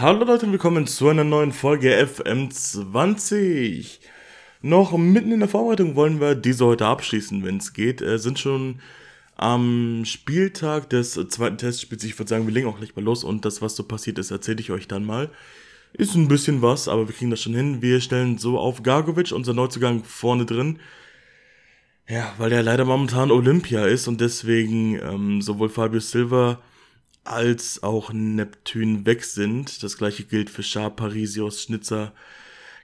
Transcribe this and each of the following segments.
Hallo Leute und willkommen zu einer neuen Folge FM20. Noch mitten in der Vorbereitung wollen wir diese heute abschließen, wenn es geht. Äh, sind schon am Spieltag des zweiten Testspiels. Ich würde sagen, wir legen auch gleich mal los und das, was so passiert ist, erzähle ich euch dann mal. Ist ein bisschen was, aber wir kriegen das schon hin. Wir stellen so auf Gargovic, unser Neuzugang, vorne drin. Ja, weil der leider momentan Olympia ist und deswegen ähm, sowohl Fabio Silva als auch Neptun weg sind. Das gleiche gilt für Schar, Parisius, Schnitzer.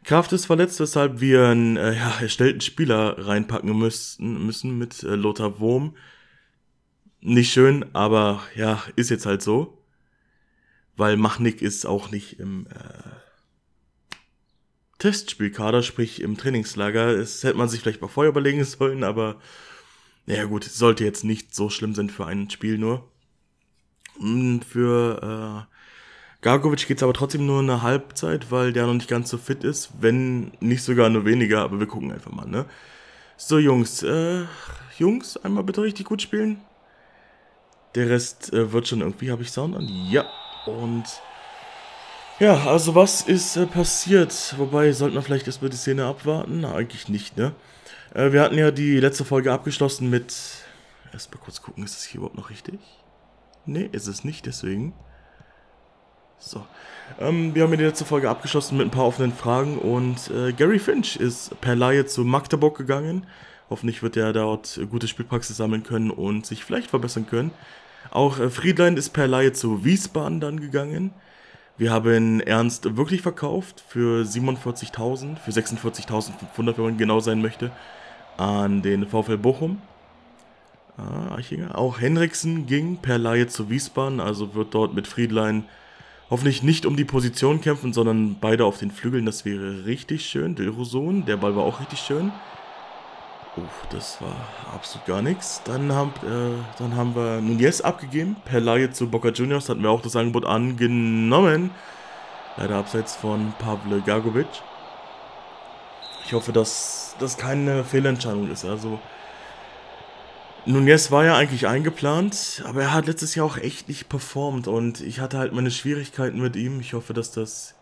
Kraft ist verletzt, weshalb wir einen äh, ja, erstellten Spieler reinpacken müssen, müssen mit äh, Lothar Wurm. Nicht schön, aber ja, ist jetzt halt so. Weil Machnik ist auch nicht im äh, Testspielkader, sprich im Trainingslager. Das hätte man sich vielleicht mal vorher überlegen sollen, aber naja gut, sollte jetzt nicht so schlimm sein für ein Spiel nur. Mm, für äh, Gargovic geht es aber trotzdem nur eine Halbzeit, weil der noch nicht ganz so fit ist, wenn nicht sogar nur weniger, aber wir gucken einfach mal, ne? So, Jungs, äh, Jungs, einmal bitte richtig gut spielen. Der Rest äh, wird schon irgendwie, habe ich Sound an? Ja, und... Ja, also was ist äh, passiert? Wobei, sollten wir vielleicht erstmal die Szene abwarten? Na, eigentlich nicht, ne? Äh, wir hatten ja die letzte Folge abgeschlossen mit... Erstmal kurz gucken, ist das hier überhaupt noch richtig? Ne, ist es nicht, deswegen. So. Ähm, wir haben in der letzten Folge abgeschlossen mit ein paar offenen Fragen und äh, Gary Finch ist per Laie zu Magdeburg gegangen. Hoffentlich wird er dort gute Spielpraxis sammeln können und sich vielleicht verbessern können. Auch äh, Friedlein ist per Laie zu Wiesbaden dann gegangen. Wir haben Ernst wirklich verkauft für 47.000, für 46.500, wenn man genau sein möchte, an den VfL Bochum. Ah, Eichinger. Auch Henriksen ging per Laie zu Wiesbaden, also wird dort mit Friedlein hoffentlich nicht um die Position kämpfen, sondern beide auf den Flügeln. Das wäre richtig schön. Dilroson, der Ball war auch richtig schön. Uff, das war absolut gar nichts. Dann haben, äh, dann haben wir Nunez abgegeben. Per Laie zu Boca Juniors hatten wir auch das Angebot angenommen. Leider abseits von Pavle Gagovic. Ich hoffe, dass das keine Fehlentscheidung ist. Also, Nunez war ja eigentlich eingeplant, aber er hat letztes Jahr auch echt nicht performt und ich hatte halt meine Schwierigkeiten mit ihm. Ich hoffe, dass das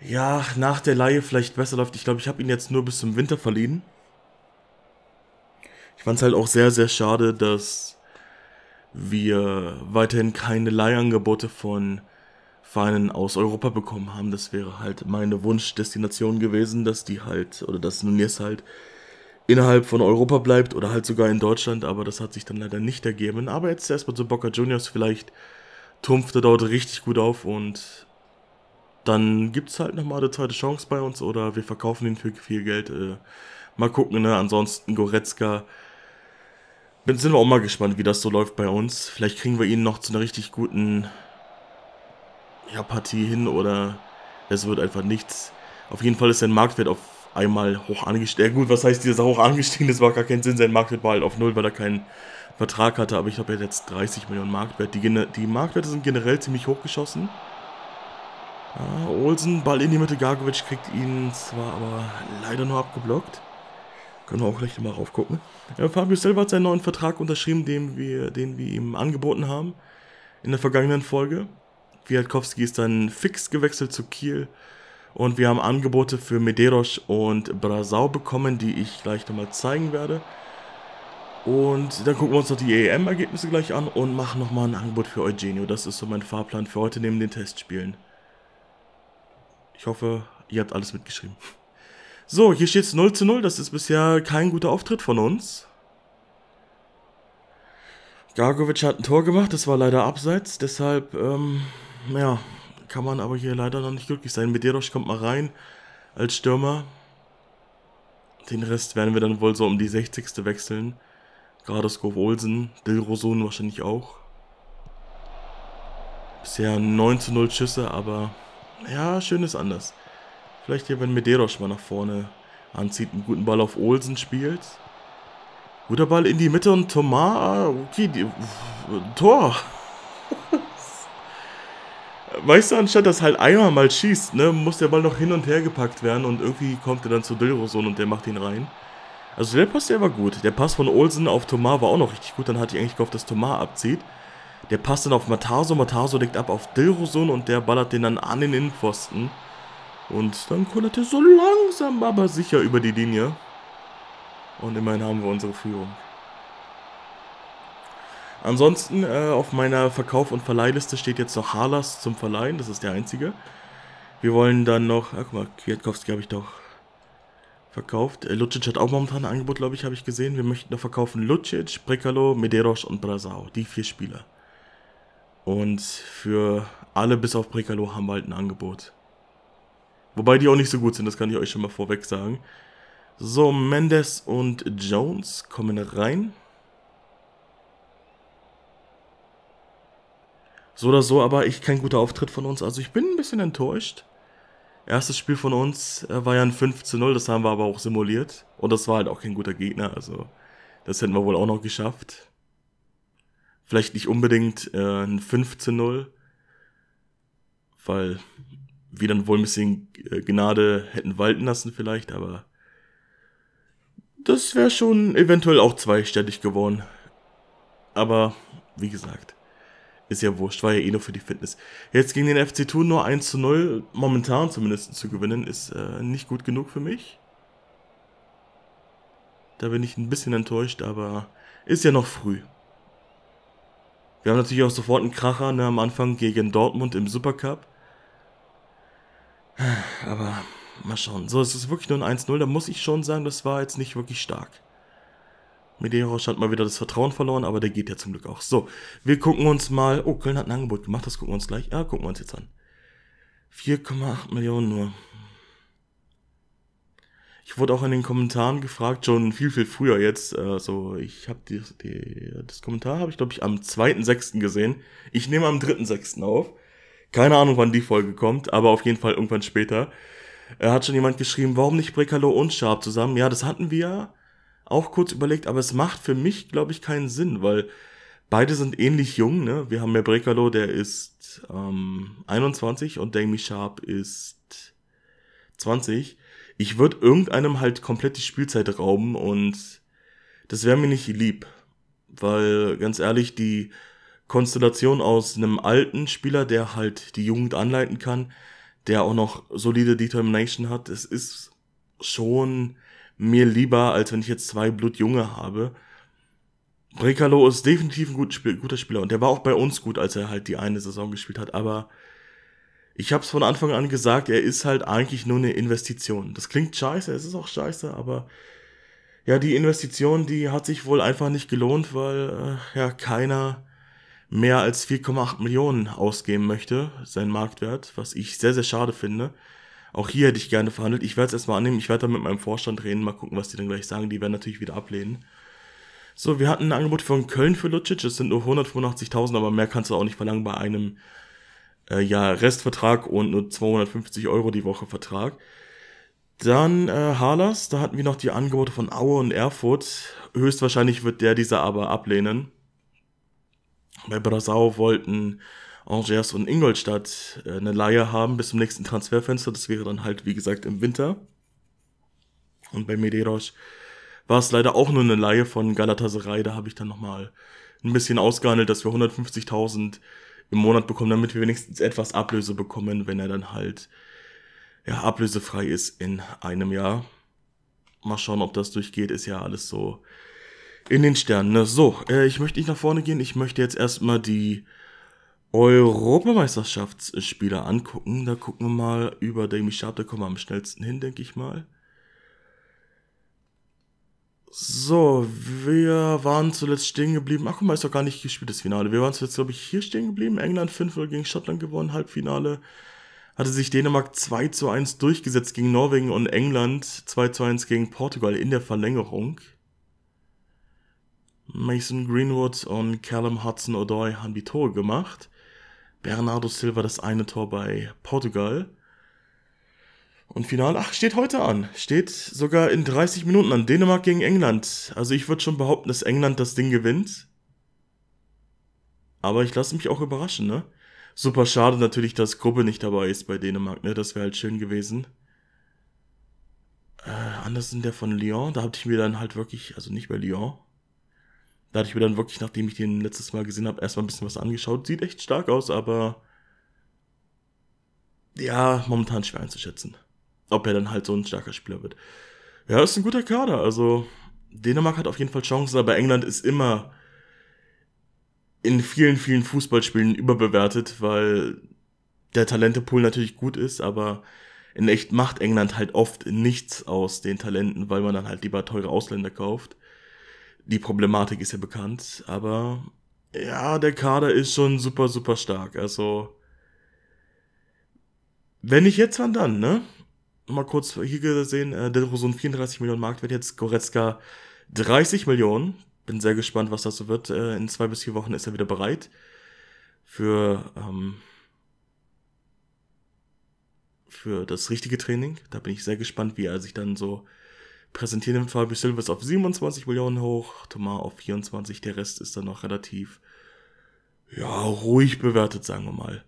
ja nach der Laie vielleicht besser läuft. Ich glaube, ich habe ihn jetzt nur bis zum Winter verliehen. Ich fand es halt auch sehr, sehr schade, dass wir weiterhin keine Leihangebote von Vereinen aus Europa bekommen haben. Das wäre halt meine Wunschdestination gewesen, dass die halt oder dass Nunez halt innerhalb von Europa bleibt oder halt sogar in Deutschland, aber das hat sich dann leider nicht ergeben. Aber jetzt erstmal zu Boca Juniors, vielleicht tumpft er dort richtig gut auf und dann gibt es halt nochmal eine zweite Chance bei uns oder wir verkaufen ihn für viel Geld. Äh, mal gucken, ne? Ansonsten Goretzka. Bin, sind wir auch mal gespannt, wie das so läuft bei uns. Vielleicht kriegen wir ihn noch zu einer richtig guten ja, Partie hin oder es wird einfach nichts. Auf jeden Fall ist sein Marktwert auf einmal hoch angestiegen. Ja, gut, was heißt, dieser hoch angestiegen? Das war gar keinen Sinn. Sein Marktwert war halt auf Null, weil er keinen Vertrag hatte. Aber ich habe jetzt 30 Millionen Marktwert. Die, die, Marktwerte sind generell ziemlich hochgeschossen. Ah, Olsen, Ball in die Mitte. Gargovic kriegt ihn zwar aber leider nur abgeblockt. Können wir auch gleich mal raufgucken. Ja, Fabio Silva hat seinen neuen Vertrag unterschrieben, den wir, den wir ihm angeboten haben. In der vergangenen Folge. Wiatkowski ist dann fix gewechselt zu Kiel. Und wir haben Angebote für Medeiros und Brasau bekommen, die ich gleich nochmal zeigen werde. Und dann gucken wir uns noch die EM-Ergebnisse gleich an und machen nochmal ein Angebot für Eugenio. Das ist so mein Fahrplan für heute neben den Testspielen. Ich hoffe, ihr habt alles mitgeschrieben. So, hier steht es 0 zu 0. Das ist bisher kein guter Auftritt von uns. Gargovic hat ein Tor gemacht. Das war leider abseits. Deshalb, ähm, ja, kann man aber hier leider noch nicht glücklich sein. Mederosch kommt mal rein als Stürmer. Den Rest werden wir dann wohl so um die 60. wechseln. Gerade Skov Olsen, Dilrosun wahrscheinlich auch. Bisher 9 zu 0 Schüsse, aber ja, schön ist anders. Vielleicht hier, wenn Mederosch mal nach vorne anzieht, einen guten Ball auf Olsen spielt. Guter Ball in die Mitte und Thomas, ah, okay, die, Tor weißt du, anstatt dass halt einer mal schießt, ne, muss der Ball noch hin und her gepackt werden und irgendwie kommt er dann zu Dilroson und der macht ihn rein. Also der Pass, der war gut. Der Pass von Olsen auf Tomar war auch noch richtig gut. Dann hatte ich eigentlich gehofft, dass Tomar abzieht. Der passt dann auf Mataso. Mataso legt ab auf Dilroson und der ballert den dann an den Innenpfosten. Und dann kullert er so langsam, aber sicher über die Linie. Und immerhin haben wir unsere Führung. Ansonsten äh, auf meiner Verkauf- und Verleihliste steht jetzt noch Harlas zum Verleihen, das ist der einzige. Wir wollen dann noch, ah, guck mal, Kwiatkowski habe ich doch verkauft. Äh, Lucic hat auch momentan ein Angebot, glaube ich, habe ich gesehen. Wir möchten noch verkaufen Lucic, Brekalo, Medeiros und Brazao. die vier Spieler. Und für alle bis auf Brekalo haben wir halt ein Angebot. Wobei die auch nicht so gut sind, das kann ich euch schon mal vorweg sagen. So, Mendes und Jones kommen rein. So oder so, aber ich kein guter Auftritt von uns. Also ich bin ein bisschen enttäuscht. Erstes Spiel von uns äh, war ja ein 5 zu 0, das haben wir aber auch simuliert. Und das war halt auch kein guter Gegner, also das hätten wir wohl auch noch geschafft. Vielleicht nicht unbedingt äh, ein 5 zu 0, weil wir dann wohl ein bisschen äh, Gnade hätten walten lassen vielleicht, aber das wäre schon eventuell auch zweistellig geworden. Aber wie gesagt, ist ja wurscht, war ja eh nur für die Fitness. Jetzt gegen den FC Thun nur 1 zu 0, momentan zumindest zu gewinnen, ist äh, nicht gut genug für mich. Da bin ich ein bisschen enttäuscht, aber ist ja noch früh. Wir haben natürlich auch sofort einen Kracher ne, am Anfang gegen Dortmund im Supercup. Aber mal schauen. So, es ist wirklich nur ein 1-0. Da muss ich schon sagen, das war jetzt nicht wirklich stark. Medeiros hat mal wieder das Vertrauen verloren, aber der geht ja zum Glück auch. So, wir gucken uns mal. Oh, Köln hat ein Angebot gemacht, das gucken wir uns gleich. Ja, gucken wir uns jetzt an. 4,8 Millionen nur. Ich wurde auch in den Kommentaren gefragt, schon viel, viel früher jetzt. Also, ich habe das Kommentar, habe ich glaube ich am 2.6. gesehen. Ich nehme am 3.6. auf. Keine Ahnung, wann die Folge kommt, aber auf jeden Fall irgendwann später. Äh, hat schon jemand geschrieben, warum nicht Brekalo und Sharp zusammen? Ja, das hatten wir auch kurz überlegt, aber es macht für mich, glaube ich, keinen Sinn, weil beide sind ähnlich jung. Ne? Wir haben ja Brekalo, der ist ähm, 21 und Damie Sharp ist 20. Ich würde irgendeinem halt komplett die Spielzeit rauben und das wäre mir nicht lieb. Weil ganz ehrlich, die Konstellation aus einem alten Spieler, der halt die Jugend anleiten kann, der auch noch solide Determination hat, es ist schon mir lieber, als wenn ich jetzt zwei Blutjunge habe. Brekalo ist definitiv ein gut Spiel, guter Spieler und der war auch bei uns gut, als er halt die eine Saison gespielt hat, aber ich habe es von Anfang an gesagt, er ist halt eigentlich nur eine Investition. Das klingt scheiße, es ist auch scheiße, aber ja, die Investition, die hat sich wohl einfach nicht gelohnt, weil äh, ja keiner mehr als 4,8 Millionen ausgeben möchte, sein Marktwert, was ich sehr, sehr schade finde. Auch hier hätte ich gerne verhandelt. Ich werde es erstmal annehmen. Ich werde dann mit meinem Vorstand reden. Mal gucken, was die dann gleich sagen. Die werden natürlich wieder ablehnen. So, wir hatten ein Angebot von Köln für Lucic. Es sind nur 185.000, aber mehr kannst du auch nicht verlangen bei einem äh, ja, Restvertrag und nur 250 Euro die Woche Vertrag. Dann äh, Harlas, da hatten wir noch die Angebote von Aue und Erfurt. Höchstwahrscheinlich wird der diese aber ablehnen. Bei Brasau wollten Angers und Ingolstadt äh, eine Laie haben bis zum nächsten Transferfenster. Das wäre dann halt, wie gesagt, im Winter. Und bei Medeiros war es leider auch nur eine Laie von Galatasaray. Da habe ich dann nochmal ein bisschen ausgehandelt, dass wir 150.000 im Monat bekommen, damit wir wenigstens etwas Ablöse bekommen, wenn er dann halt ja, ablösefrei ist in einem Jahr. Mal schauen, ob das durchgeht. Ist ja alles so in den Sternen. Ne? So, äh, ich möchte nicht nach vorne gehen. Ich möchte jetzt erstmal die Europameisterschaftsspieler angucken. Da gucken wir mal über Damien Sharp, da kommen wir am schnellsten hin, denke ich mal. So, wir waren zuletzt stehen geblieben. Ach, guck mal, ist doch gar nicht gespielt, das Finale. Wir waren zuletzt, glaube ich, hier stehen geblieben. England 5-0 gegen Schottland gewonnen, Halbfinale. Hatte sich Dänemark 2 zu 1 durchgesetzt gegen Norwegen und England 2 zu 1 gegen Portugal in der Verlängerung. Mason Greenwood und Callum Hudson-Odoi haben die Tore gemacht. Bernardo Silva das eine Tor bei Portugal. Und Final ach, steht heute an. Steht sogar in 30 Minuten an. Dänemark gegen England. Also ich würde schon behaupten, dass England das Ding gewinnt. Aber ich lasse mich auch überraschen, ne? Super schade natürlich, dass Gruppe nicht dabei ist bei Dänemark, ne? Das wäre halt schön gewesen. Äh, anders sind der von Lyon. Da hatte ich mir dann halt wirklich, also nicht bei Lyon, da hatte ich mir dann wirklich, nachdem ich den letztes Mal gesehen habe, erstmal ein bisschen was angeschaut. Sieht echt stark aus, aber ja, momentan schwer einzuschätzen. Ob er dann halt so ein starker Spieler wird. Ja, ist ein guter Kader. Also Dänemark hat auf jeden Fall Chancen, aber England ist immer in vielen, vielen Fußballspielen überbewertet, weil der Talentepool natürlich gut ist, aber in echt macht England halt oft nichts aus den Talenten, weil man dann halt lieber teure Ausländer kauft. Die Problematik ist ja bekannt, aber ja, der Kader ist schon super, super stark. Also, wenn nicht jetzt, wann dann, ne? Mal kurz hier gesehen, äh, der Rosun 34 Millionen Marktwert, jetzt Goretzka 30 Millionen. Bin sehr gespannt, was das so wird. Äh, in zwei bis vier Wochen ist er wieder bereit. Für, ähm, für das richtige Training. Da bin ich sehr gespannt, wie er sich dann so präsentieren im Fall Silvers auf 27 Millionen hoch, Thomas auf 24, der Rest ist dann noch relativ ja, ruhig bewertet, sagen wir mal.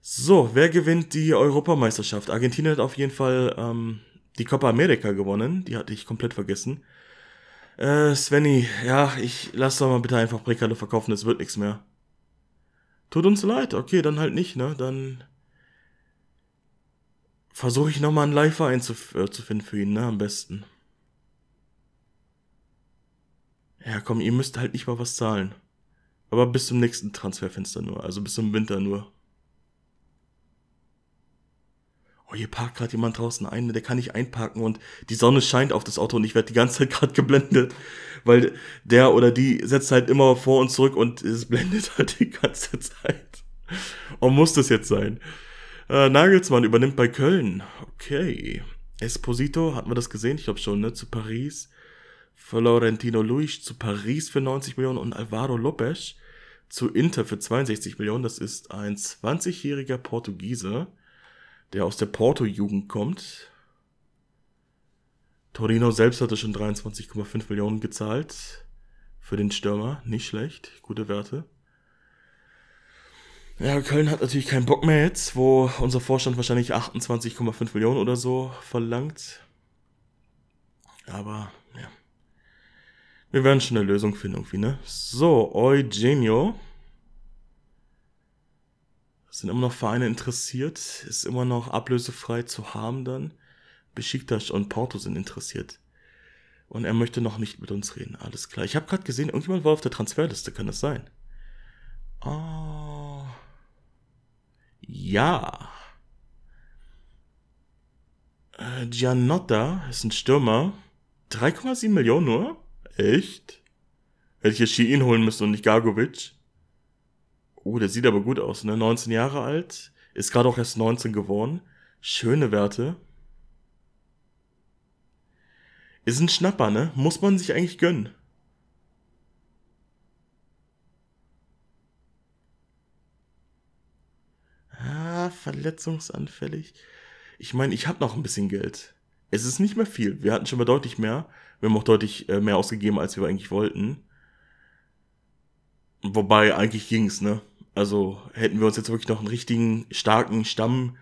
So, wer gewinnt die Europameisterschaft? Argentinien hat auf jeden Fall ähm, die Copa America gewonnen, die hatte ich komplett vergessen. Äh, Svenny, ja, ich lass doch mal bitte einfach Brekalo verkaufen, es wird nichts mehr. Tut uns leid, okay, dann halt nicht, ne? Dann versuche ich nochmal einen Live-Verein zu, äh, zu finden für ihn, ne? Am besten. Ja, komm, ihr müsst halt nicht mal was zahlen. Aber bis zum nächsten Transferfenster nur, also bis zum Winter nur. Oh, hier parkt gerade jemand draußen ein, der kann nicht einparken und die Sonne scheint auf das Auto und ich werde die ganze Zeit gerade geblendet, weil der oder die setzt halt immer vor und zurück und es blendet halt die ganze Zeit. Und oh, muss das jetzt sein? Äh, Nagelsmann übernimmt bei Köln. Okay. Esposito, hatten wir das gesehen? Ich glaube schon, ne? Zu Paris. Florentino Luis zu Paris für 90 Millionen und Alvaro Lopez zu Inter für 62 Millionen. Das ist ein 20-jähriger Portugiese, der aus der Porto-Jugend kommt. Torino selbst hatte schon 23,5 Millionen gezahlt für den Stürmer. Nicht schlecht, gute Werte. Ja, Köln hat natürlich keinen Bock mehr jetzt, wo unser Vorstand wahrscheinlich 28,5 Millionen oder so verlangt. Aber wir werden schon eine Lösung finden irgendwie, ne? So, Eugenio. Sind immer noch Vereine interessiert? Ist immer noch ablösefrei zu haben dann? Besiktas und Porto sind interessiert. Und er möchte noch nicht mit uns reden. Alles klar. Ich habe gerade gesehen, irgendjemand war auf der Transferliste, kann das sein? Oh. Ja. Äh, Gianotta ist ein Stürmer. 3,7 Millionen nur? Echt? Hätte ich jetzt Shein holen müssen und nicht Gargovic? Oh, der sieht aber gut aus, ne? 19 Jahre alt. Ist gerade auch erst 19 geworden. Schöne Werte. Ist ein Schnapper, ne? Muss man sich eigentlich gönnen. Ah, verletzungsanfällig. Ich meine, ich habe noch ein bisschen Geld. Es ist nicht mehr viel. Wir hatten schon mal deutlich mehr wir haben auch deutlich äh, mehr ausgegeben, als wir eigentlich wollten. Wobei eigentlich ging's, ne? Also hätten wir uns jetzt wirklich noch einen richtigen, starken Stamm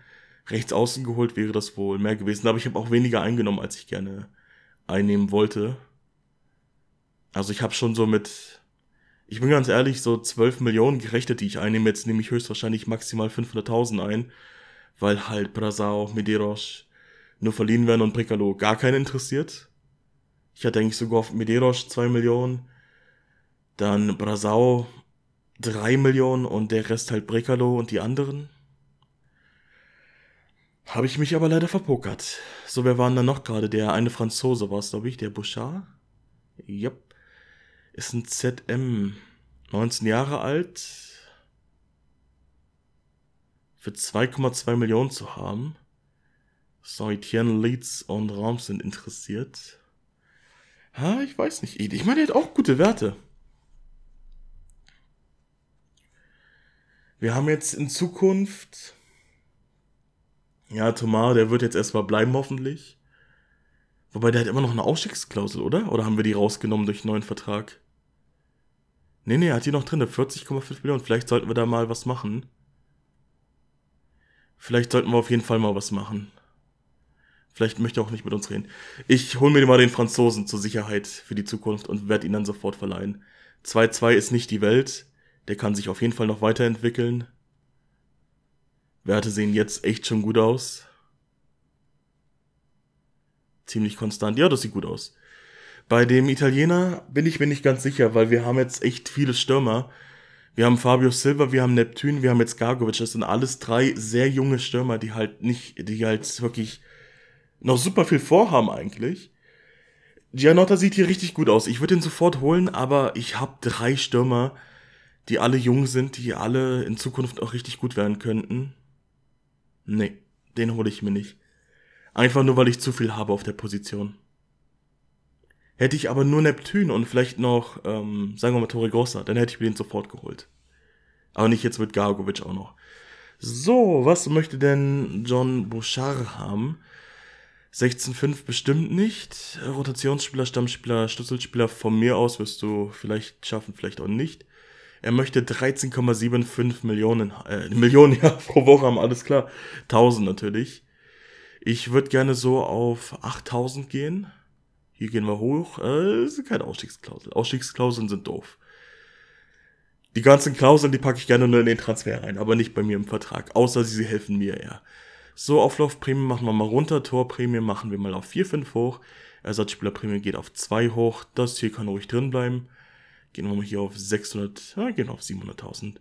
rechts außen geholt, wäre das wohl mehr gewesen. Aber ich habe auch weniger eingenommen, als ich gerne einnehmen wollte. Also ich habe schon so mit, ich bin ganz ehrlich, so 12 Millionen gerechnet, die ich einnehme. Jetzt nehme ich höchstwahrscheinlich maximal 500.000 ein, weil halt Brasao, Medeiros nur verliehen werden und Precalo gar keinen interessiert. Ich hatte eigentlich sogar auf Medeiros 2 Millionen, dann Brasau 3 Millionen und der Rest halt Brekalo und die anderen. Habe ich mich aber leider verpokert. So, wer waren da noch gerade? Der eine Franzose war es, glaube ich, der Bouchard. Yep. Ist ein ZM. 19 Jahre alt. Für 2,2 Millionen zu haben. So, Etienne Leeds und Raum sind interessiert. Ha, ich weiß nicht, Ede. Ich meine, der hat auch gute Werte. Wir haben jetzt in Zukunft. Ja, Tomar, der wird jetzt erstmal bleiben, hoffentlich. Wobei der hat immer noch eine Ausstiegsklausel, oder? Oder haben wir die rausgenommen durch einen neuen Vertrag? Nee, nee, er hat die noch drin, 40,5 Millionen. Vielleicht sollten wir da mal was machen. Vielleicht sollten wir auf jeden Fall mal was machen. Vielleicht möchte er auch nicht mit uns reden. Ich hole mir mal den Franzosen zur Sicherheit für die Zukunft und werde ihn dann sofort verleihen. 2-2 ist nicht die Welt. Der kann sich auf jeden Fall noch weiterentwickeln. Werte sehen jetzt echt schon gut aus. Ziemlich konstant. Ja, das sieht gut aus. Bei dem Italiener bin ich mir nicht ganz sicher, weil wir haben jetzt echt viele Stürmer. Wir haben Fabio Silva, wir haben Neptun, wir haben jetzt Gargovic. Das sind alles drei sehr junge Stürmer, die halt nicht, die halt wirklich noch super viel vorhaben eigentlich. Gianotta sieht hier richtig gut aus. Ich würde ihn sofort holen, aber ich habe drei Stürmer, die alle jung sind, die alle in Zukunft auch richtig gut werden könnten. Nee, den hole ich mir nicht. Einfach nur, weil ich zu viel habe auf der Position. Hätte ich aber nur Neptun und vielleicht noch, ähm, sagen wir mal, Tore Grossa, dann hätte ich mir den sofort geholt. Aber nicht jetzt mit Gargovic auch noch. So, was möchte denn John Bouchard haben? 16.5 bestimmt nicht. Äh, Rotationsspieler, Stammspieler, Schlüsselspieler von mir aus wirst du vielleicht schaffen, vielleicht auch nicht. Er möchte 13,75 Millionen, äh, Millionen ja, pro Woche haben, alles klar. 1000 natürlich. Ich würde gerne so auf 8000 gehen. Hier gehen wir hoch. Äh, das sind keine Ausstiegsklausel. Ausstiegsklauseln sind doof. Die ganzen Klauseln, die packe ich gerne nur in den Transfer rein, aber nicht bei mir im Vertrag. Außer sie helfen mir, ja. So, Auflaufprämie machen wir mal runter, Torprämie machen wir mal auf 4, 5 hoch, Ersatzspielerprämie geht auf 2 hoch, das hier kann ruhig drin bleiben. Gehen wir mal hier auf 600, ja, gehen wir auf 700.000.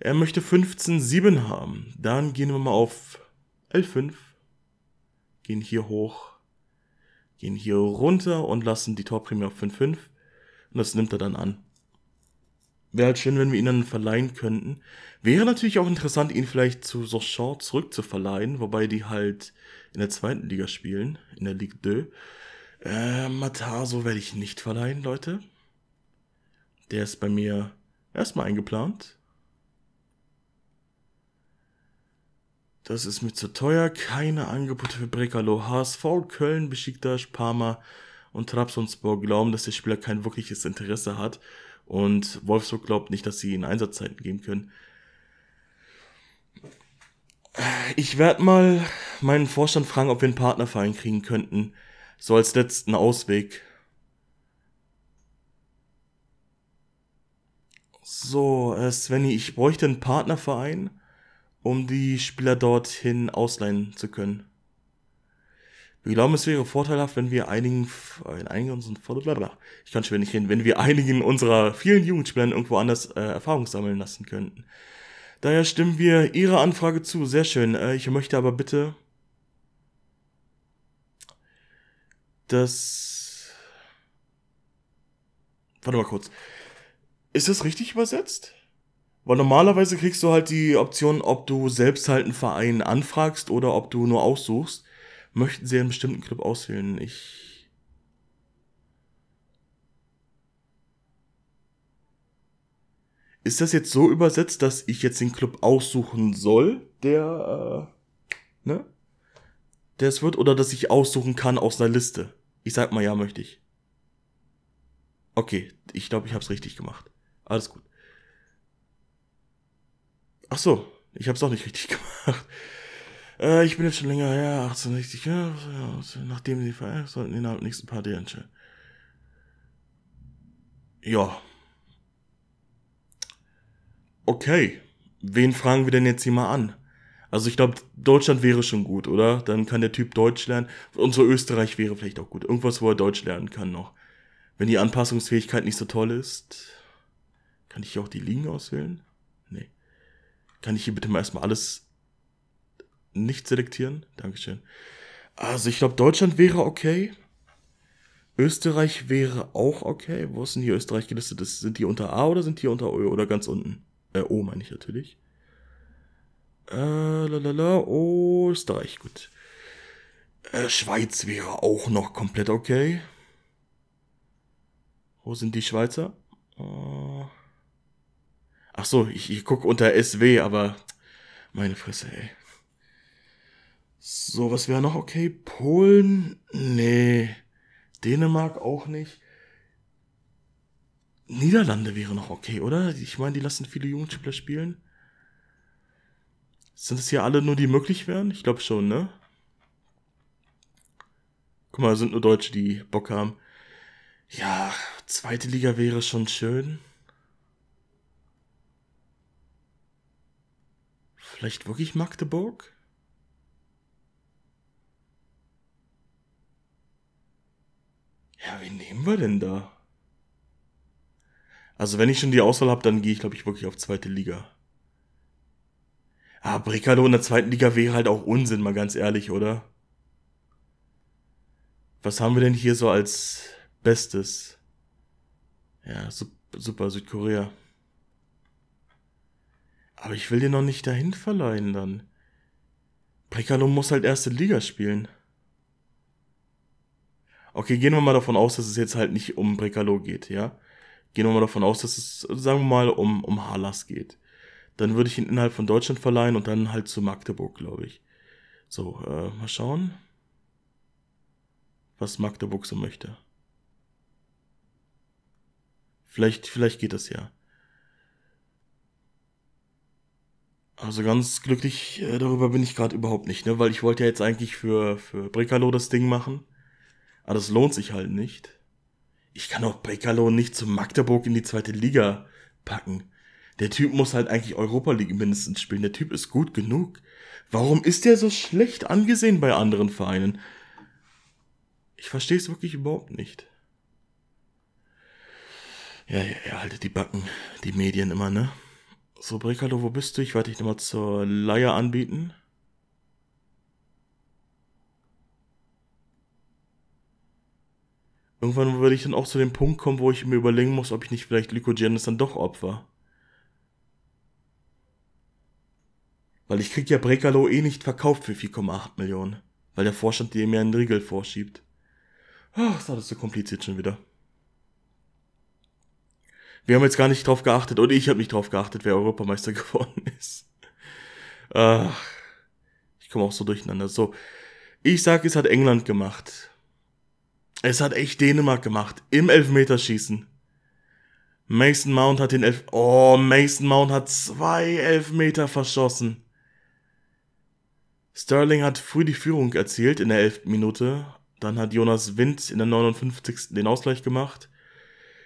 Er möchte 15,7 haben, dann gehen wir mal auf L5, gehen hier hoch, gehen hier runter und lassen die Torprämie auf 5,5 und das nimmt er dann an. Wäre halt schön, wenn wir ihn dann verleihen könnten. Wäre natürlich auch interessant, ihn vielleicht zu Sochaux zurückzuverleihen, wobei die halt in der zweiten Liga spielen, in der Ligue 2. Äh, Mataso werde ich nicht verleihen, Leute. Der ist bei mir erstmal eingeplant. Das ist mir zu teuer. Keine Angebote für Brekalo, HSV, Köln, Besiktas, Parma und Trabzonspor glauben, dass der Spieler kein wirkliches Interesse hat. Und Wolfsburg glaubt nicht, dass sie ihnen Einsatzzeiten geben können. Ich werde mal meinen Vorstand fragen, ob wir einen Partnerverein kriegen könnten. So als letzten Ausweg. So, äh, Svenny, ich bräuchte einen Partnerverein, um die Spieler dorthin ausleihen zu können. Wir glauben, es wäre vorteilhaft, wenn wir einigen, in äh, einigen unserer, ich kann schon nicht reden, wenn wir einigen unserer vielen Jugendspielern irgendwo anders äh, Erfahrung sammeln lassen könnten. Daher stimmen wir Ihrer Anfrage zu. Sehr schön. Äh, ich möchte aber bitte, dass, warte mal kurz. Ist das richtig übersetzt? Weil normalerweise kriegst du halt die Option, ob du selbst halt einen Verein anfragst oder ob du nur aussuchst möchten sie einen bestimmten Club auswählen. Ich. Ist das jetzt so übersetzt, dass ich jetzt den Club aussuchen soll, der, äh, ne? Der es wird, oder dass ich aussuchen kann aus einer Liste? Ich sag mal, ja, möchte ich. Okay, ich glaube, ich hab's richtig gemacht. Alles gut. Ach so, ich hab's auch nicht richtig gemacht. Äh, ich bin jetzt schon länger her, 1860, ja, also nachdem sie verärgert, sollten innerhalb der nächsten Party entscheiden. Ja. Okay. Wen fragen wir denn jetzt hier mal an? Also ich glaube, Deutschland wäre schon gut, oder? Dann kann der Typ Deutsch lernen. Und so Österreich wäre vielleicht auch gut. Irgendwas, wo er Deutsch lernen kann noch. Wenn die Anpassungsfähigkeit nicht so toll ist, kann ich hier auch die Ligen auswählen? Nee. Kann ich hier bitte mal erstmal alles nicht selektieren. Dankeschön. Also ich glaube, Deutschland wäre okay. Österreich wäre auch okay. Wo ist denn hier Österreich gelistet? Ist, sind die unter A oder sind die unter O oder ganz unten? Äh, O meine ich natürlich. Äh, lalala, Österreich, gut. Äh, Schweiz wäre auch noch komplett okay. Wo sind die Schweizer? Äh, ach so, ich, ich gucke unter SW, aber meine Fresse, ey. So, was wäre noch okay? Polen? Nee. Dänemark auch nicht. Niederlande wäre noch okay, oder? Ich meine, die lassen viele Jugendspieler spielen. Sind es hier alle nur, die möglich wären? Ich glaube schon, ne? Guck mal, sind nur Deutsche, die Bock haben. Ja, zweite Liga wäre schon schön. Vielleicht wirklich Magdeburg? Ja, wen nehmen wir denn da? Also wenn ich schon die Auswahl habe, dann gehe ich, glaube ich, wirklich auf zweite Liga. Ah, Bricado in der zweiten Liga wäre halt auch Unsinn, mal ganz ehrlich, oder? Was haben wir denn hier so als Bestes? Ja, super, Südkorea. Aber ich will den noch nicht dahin verleihen dann. Brekalo muss halt erste Liga spielen okay, gehen wir mal davon aus, dass es jetzt halt nicht um Brekalo geht, ja. Gehen wir mal davon aus, dass es, sagen wir mal, um, um Halas geht. Dann würde ich ihn innerhalb von Deutschland verleihen und dann halt zu Magdeburg, glaube ich. So, äh, mal schauen, was Magdeburg so möchte. Vielleicht, vielleicht geht das ja. Also ganz glücklich äh, darüber bin ich gerade überhaupt nicht, ne? Weil ich wollte ja jetzt eigentlich für, für Brekalo das Ding machen. Aber das lohnt sich halt nicht. Ich kann auch Breckerloh nicht zum Magdeburg in die zweite Liga packen. Der Typ muss halt eigentlich Europa League mindestens spielen. Der Typ ist gut genug. Warum ist der so schlecht angesehen bei anderen Vereinen? Ich verstehe es wirklich überhaupt nicht. Ja, ja, ja, haltet die Backen, die Medien immer, ne? So, Brekalo, wo bist du? Ich werde dich nochmal zur Leier anbieten. Irgendwann würde ich dann auch zu dem Punkt kommen, wo ich mir überlegen muss, ob ich nicht vielleicht Lycogenes dann doch opfer. Weil ich krieg ja Brekalo eh nicht verkauft für 4,8 Millionen. Weil der Vorstand dir mir einen Riegel vorschiebt. Ach, ist alles so kompliziert schon wieder. Wir haben jetzt gar nicht drauf geachtet, oder ich habe nicht drauf geachtet, wer Europameister geworden ist. Ach, ich komme auch so durcheinander. So, ich sag, es hat England gemacht. Es hat echt Dänemark gemacht. Im Elfmeterschießen. Mason Mount hat den Elf... Oh, Mason Mount hat zwei Elfmeter verschossen. Sterling hat früh die Führung erzielt in der 11. Minute. Dann hat Jonas Wind in der 59. den Ausgleich gemacht.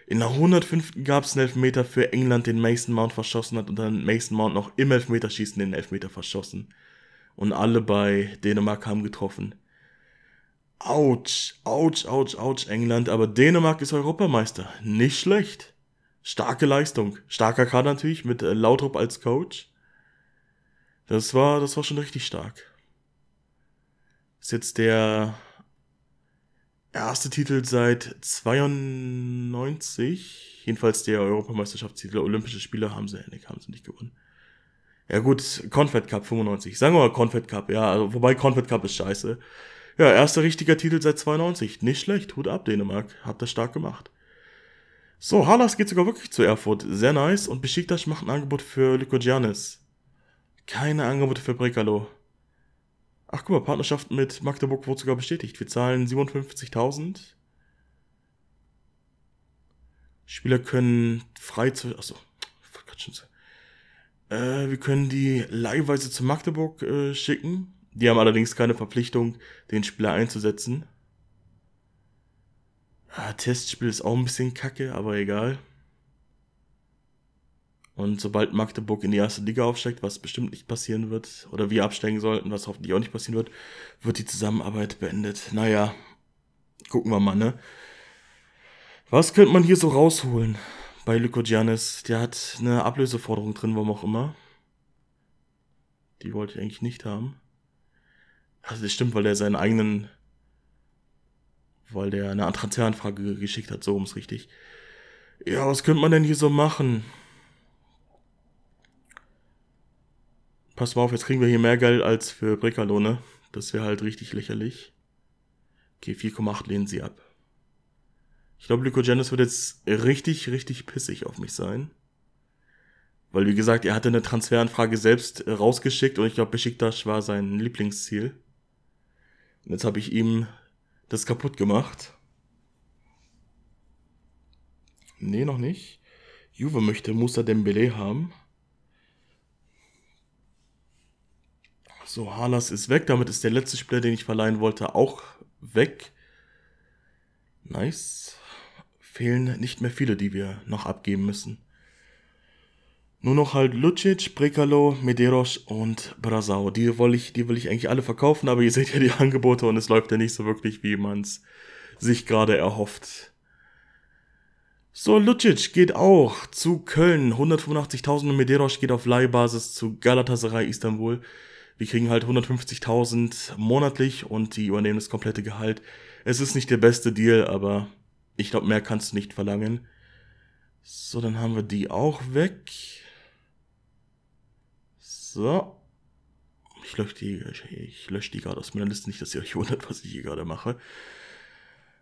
In der 105. gab es einen Elfmeter für England, den Mason Mount verschossen hat und dann Mason Mount noch im Elfmeterschießen den Elfmeter verschossen. Und alle bei Dänemark haben getroffen. Autsch, ouch, ouch, ouch, England. Aber Dänemark ist Europameister. Nicht schlecht. Starke Leistung. Starker Kader natürlich mit äh, Lautrup als Coach. Das war, das war schon richtig stark. Ist jetzt der erste Titel seit 92. Jedenfalls der Europameisterschaftstitel. Olympische Spiele haben sie, nee, haben sie nicht gewonnen. Ja gut, Confed Cup 95. Sagen wir mal Confed Cup, ja. Also, wobei Confed Cup ist scheiße. Ja, erster richtiger Titel seit 92. Nicht schlecht. Hut ab, Dänemark. Habt das stark gemacht. So, Halas geht sogar wirklich zu Erfurt. Sehr nice. Und Besiktas macht ein Angebot für Lykogianis. Keine Angebote für Brekalo. Ach guck mal, Partnerschaft mit Magdeburg wurde sogar bestätigt. Wir zahlen 57.000. Spieler können frei zu... Achso, äh, wir können die leihweise zu Magdeburg äh, schicken. Die haben allerdings keine Verpflichtung, den Spieler einzusetzen. Ah, Testspiel ist auch ein bisschen kacke, aber egal. Und sobald Magdeburg in die erste Liga aufsteigt, was bestimmt nicht passieren wird, oder wir absteigen sollten, was hoffentlich auch nicht passieren wird, wird die Zusammenarbeit beendet. Naja, gucken wir mal, ne? Was könnte man hier so rausholen bei Lykogianis? Der hat eine Ablöseforderung drin, warum auch immer. Die wollte ich eigentlich nicht haben. Also das stimmt, weil der seinen eigenen, weil der eine Transferanfrage geschickt hat, so ums richtig. Ja, was könnte man denn hier so machen? Pass mal auf, jetzt kriegen wir hier mehr Geld als für Brekalo, ne? Das wäre halt richtig lächerlich. Okay, 4,8 lehnen sie ab. Ich glaube, Lycogenes wird jetzt richtig, richtig pissig auf mich sein. Weil, wie gesagt, er hatte eine Transferanfrage selbst äh, rausgeschickt und ich glaube, Besiktas war sein Lieblingsziel. Und jetzt habe ich ihm das kaputt gemacht. Nee, noch nicht. Juve möchte Musa Dembele haben. So, Halas ist weg. Damit ist der letzte Spieler, den ich verleihen wollte, auch weg. Nice. Fehlen nicht mehr viele, die wir noch abgeben müssen. Nur noch halt Lucic, Prekalo, Medeiros und Brasao. Die, will ich, die will ich eigentlich alle verkaufen, aber ihr seht ja die Angebote und es läuft ja nicht so wirklich, wie man es sich gerade erhofft. So, Lucic geht auch zu Köln. 185.000 und Medeiros geht auf Leihbasis zu Galatasaray Istanbul. Die kriegen halt 150.000 monatlich und die übernehmen das komplette Gehalt. Es ist nicht der beste Deal, aber ich glaube, mehr kannst du nicht verlangen. So, dann haben wir die auch weg. So. Ich lösche die, ich, ich lösche die gerade aus meiner Liste, nicht, dass ihr euch wundert, was ich hier gerade mache.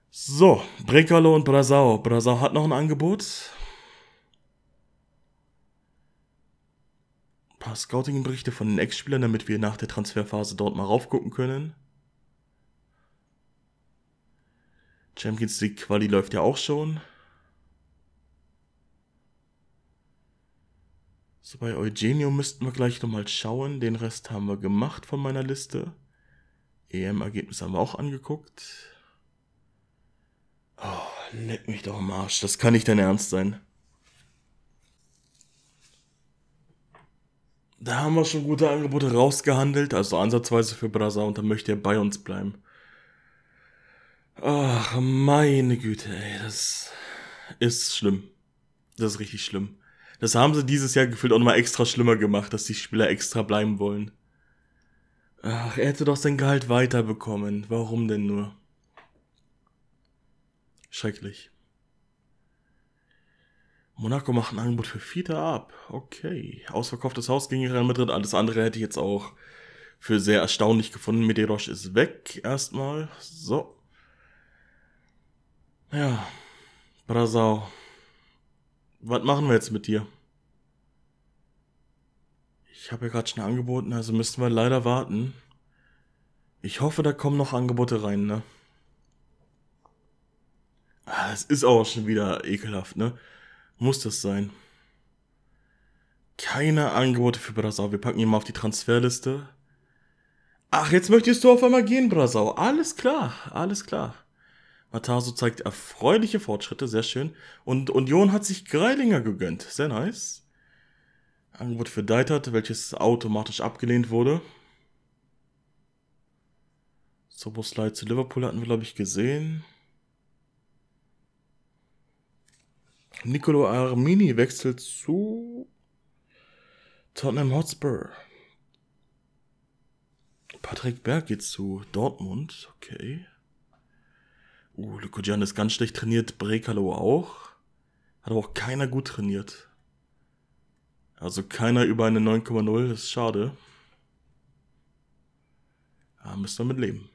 So, Brekalo und Brasau. Brasau hat noch ein Angebot. Ein paar Scouting-Berichte von den Ex-Spielern, damit wir nach der Transferphase dort mal raufgucken können. Champions League Quali läuft ja auch schon. So, bei Eugenio müssten wir gleich nochmal schauen. Den Rest haben wir gemacht von meiner Liste. EM-Ergebnis haben wir auch angeguckt. Oh, leck mich doch am Arsch. Das kann nicht dein Ernst sein. Da haben wir schon gute Angebote rausgehandelt, also ansatzweise für Brasa und dann möchte er bei uns bleiben. Ach, meine Güte, ey, das ist schlimm. Das ist richtig schlimm. Das haben sie dieses Jahr gefühlt auch nochmal extra schlimmer gemacht, dass die Spieler extra bleiben wollen. Ach, er hätte doch sein Gehalt weiterbekommen. Warum denn nur? Schrecklich. Monaco macht ein Angebot für Fita ab. Okay. Ausverkauftes Haus gegen Real Madrid. Alles andere hätte ich jetzt auch für sehr erstaunlich gefunden. Medeiros ist weg erstmal. So. Ja. Brasau was machen wir jetzt mit dir? Ich habe ja gerade schon angeboten, also müssten wir leider warten. Ich hoffe, da kommen noch Angebote rein, ne? Ah, es ist auch schon wieder ekelhaft, ne? Muss das sein. Keine Angebote für Brasau. Wir packen ihn mal auf die Transferliste. Ach, jetzt möchtest du auf einmal gehen, Brasau. Alles klar, alles klar. Matasu zeigt erfreuliche Fortschritte, sehr schön. Und Union hat sich Greilinger gegönnt, sehr nice. Angebot für Deitert, welches automatisch abgelehnt wurde. Soboslai zu Liverpool hatten wir, glaube ich, gesehen. Nicolo Armini wechselt zu Tottenham Hotspur. Patrick Berg geht zu Dortmund, okay. Uh, Lukojan ist ganz schlecht trainiert, Brekalo auch. Hat aber auch keiner gut trainiert. Also keiner über eine 9,0, ist schade. Aber ah, müsst ihr leben.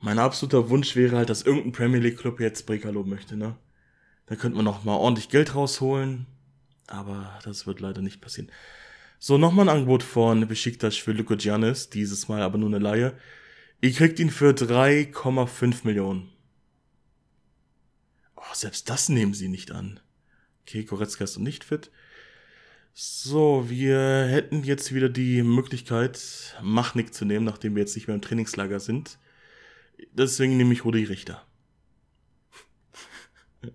Mein absoluter Wunsch wäre halt, dass irgendein Premier League Club jetzt Brekalo möchte, ne? Da könnte man nochmal ordentlich Geld rausholen. Aber das wird leider nicht passieren. So, nochmal ein Angebot von Besiktas für Luko Giannis. Dieses Mal aber nur eine Laie. Ihr kriegt ihn für 3,5 Millionen. Oh, selbst das nehmen sie nicht an. Okay, Goretzka ist noch nicht fit. So, wir hätten jetzt wieder die Möglichkeit, Machnik zu nehmen, nachdem wir jetzt nicht mehr im Trainingslager sind. Deswegen nehme ich Rudi Richter.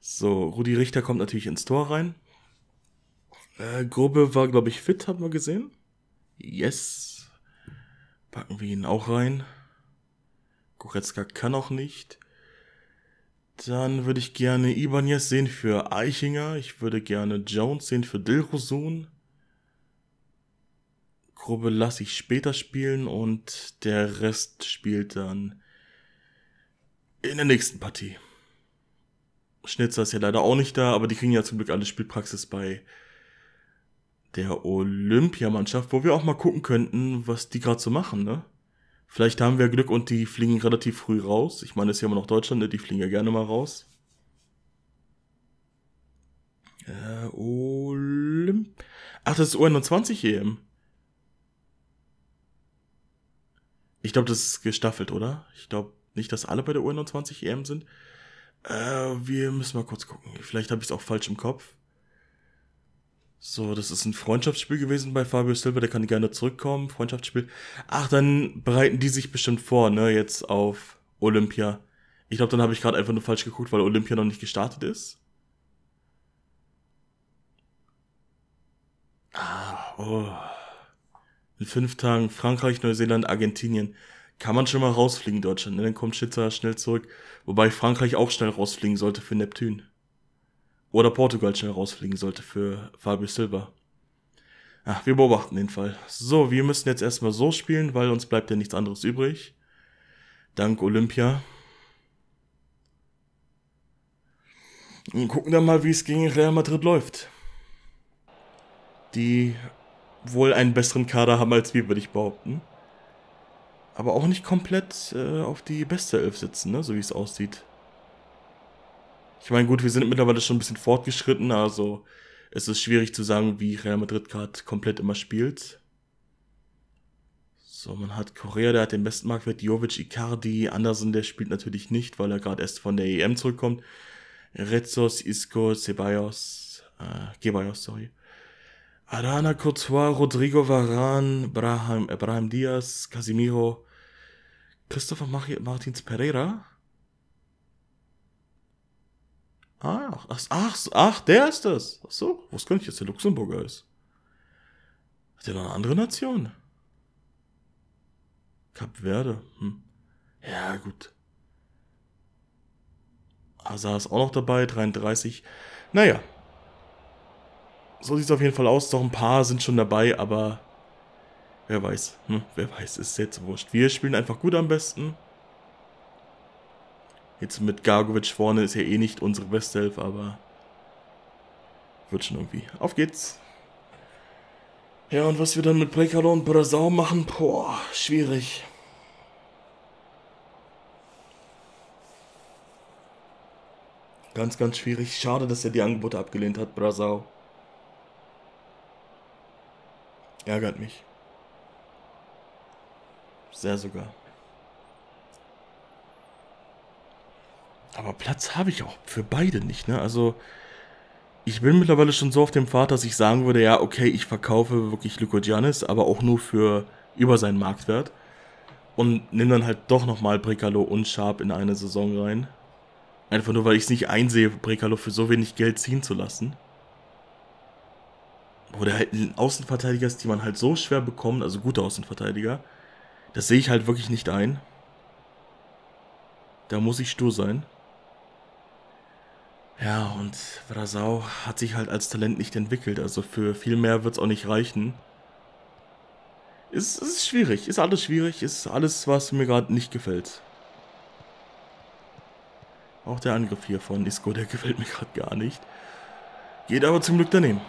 so, Rudi Richter kommt natürlich ins Tor rein. Äh, Grube war, glaube ich, fit, haben wir gesehen. Yes. Packen wir ihn auch rein. Goretzka kann auch nicht. Dann würde ich gerne Ibanez sehen für Eichinger. Ich würde gerne Jones sehen für Dilrosun. Gruppe lasse ich später spielen und der Rest spielt dann in der nächsten Partie. Schnitzer ist ja leider auch nicht da, aber die kriegen ja zum Glück alle Spielpraxis bei der Olympiamannschaft, wo wir auch mal gucken könnten, was die gerade so machen, ne? Vielleicht haben wir Glück und die fliegen relativ früh raus. Ich meine, es ist ja immer noch Deutschland, ne? Die fliegen ja gerne mal raus. Äh, Olymp. Ach, das ist U21 EM. E ich glaube, das ist gestaffelt, oder? Ich glaube nicht, dass alle bei der U21 EM e sind. Äh, wir müssen mal kurz gucken. Vielleicht habe ich es auch falsch im Kopf. So, das ist ein Freundschaftsspiel gewesen bei Fabio Silva, der kann gerne zurückkommen. Freundschaftsspiel. Ach, dann bereiten die sich bestimmt vor, ne, jetzt auf Olympia. Ich glaube, dann habe ich gerade einfach nur falsch geguckt, weil Olympia noch nicht gestartet ist. Ah, oh. In fünf Tagen Frankreich, Neuseeland, Argentinien. Kann man schon mal rausfliegen, Deutschland, ne? Dann kommt Schitzer schnell zurück. Wobei Frankreich auch schnell rausfliegen sollte für Neptun. Oder Portugal schnell rausfliegen sollte für Fabio Silva. Ach, wir beobachten den Fall. So, wir müssen jetzt erstmal so spielen, weil uns bleibt ja nichts anderes übrig. Dank Olympia. Und gucken dann mal, wie es gegen Real Madrid läuft. Die wohl einen besseren Kader haben als wir, würde ich behaupten. Aber auch nicht komplett äh, auf die beste Elf sitzen, ne? so wie es aussieht. Ich meine, gut, wir sind mittlerweile schon ein bisschen fortgeschritten, also es ist schwierig zu sagen, wie Real Madrid gerade komplett immer spielt. So, man hat Korea, der hat den besten Marktwert, Jovic, Icardi, Andersen, der spielt natürlich nicht, weil er gerade erst von der EM zurückkommt. Rezos, Isco, Ceballos, äh, Gebayos, sorry. Arana, Courtois, Rodrigo Varan, Brahim, äh, Brahim Diaz, Casimiro, Christopher Martins Pereira, Ach, ach, ach, der ist das. Ach so, was könnte ich jetzt, der Luxemburger ist? Hat der noch eine andere Nation? Kap Verde. Hm. Ja, gut. Asa ist auch noch dabei, 33. Naja. So sieht es auf jeden Fall aus. Doch ein paar sind schon dabei, aber wer weiß. Hm, wer weiß, ist jetzt wurscht. Wir spielen einfach gut am besten. Jetzt mit Gargovic vorne ist ja eh nicht unsere beste Hilfe, aber wird schon irgendwie. Auf geht's. Ja, und was wir dann mit Brekalo und Brasau machen, boah, schwierig. Ganz, ganz schwierig. Schade, dass er die Angebote abgelehnt hat, Brasau. Ärgert mich. Sehr sogar. Aber Platz habe ich auch für beide nicht, ne? Also, ich bin mittlerweile schon so auf dem Pfad, dass ich sagen würde, ja, okay, ich verkaufe wirklich Lyko Giannis, aber auch nur für über seinen Marktwert. Und nehme dann halt doch nochmal Brekalo und Sharp in eine Saison rein. Einfach nur, weil ich es nicht einsehe, Brekalo für so wenig Geld ziehen zu lassen. Oder halt ein Außenverteidiger ist, die man halt so schwer bekommt, also gute Außenverteidiger. Das sehe ich halt wirklich nicht ein. Da muss ich stur sein. Ja, und Vrasau hat sich halt als Talent nicht entwickelt, also für viel mehr wird es auch nicht reichen. Es ist, ist schwierig, ist alles schwierig, ist alles, was mir gerade nicht gefällt. Auch der Angriff hier von Isco, der gefällt mir gerade gar nicht. Geht aber zum Glück daneben.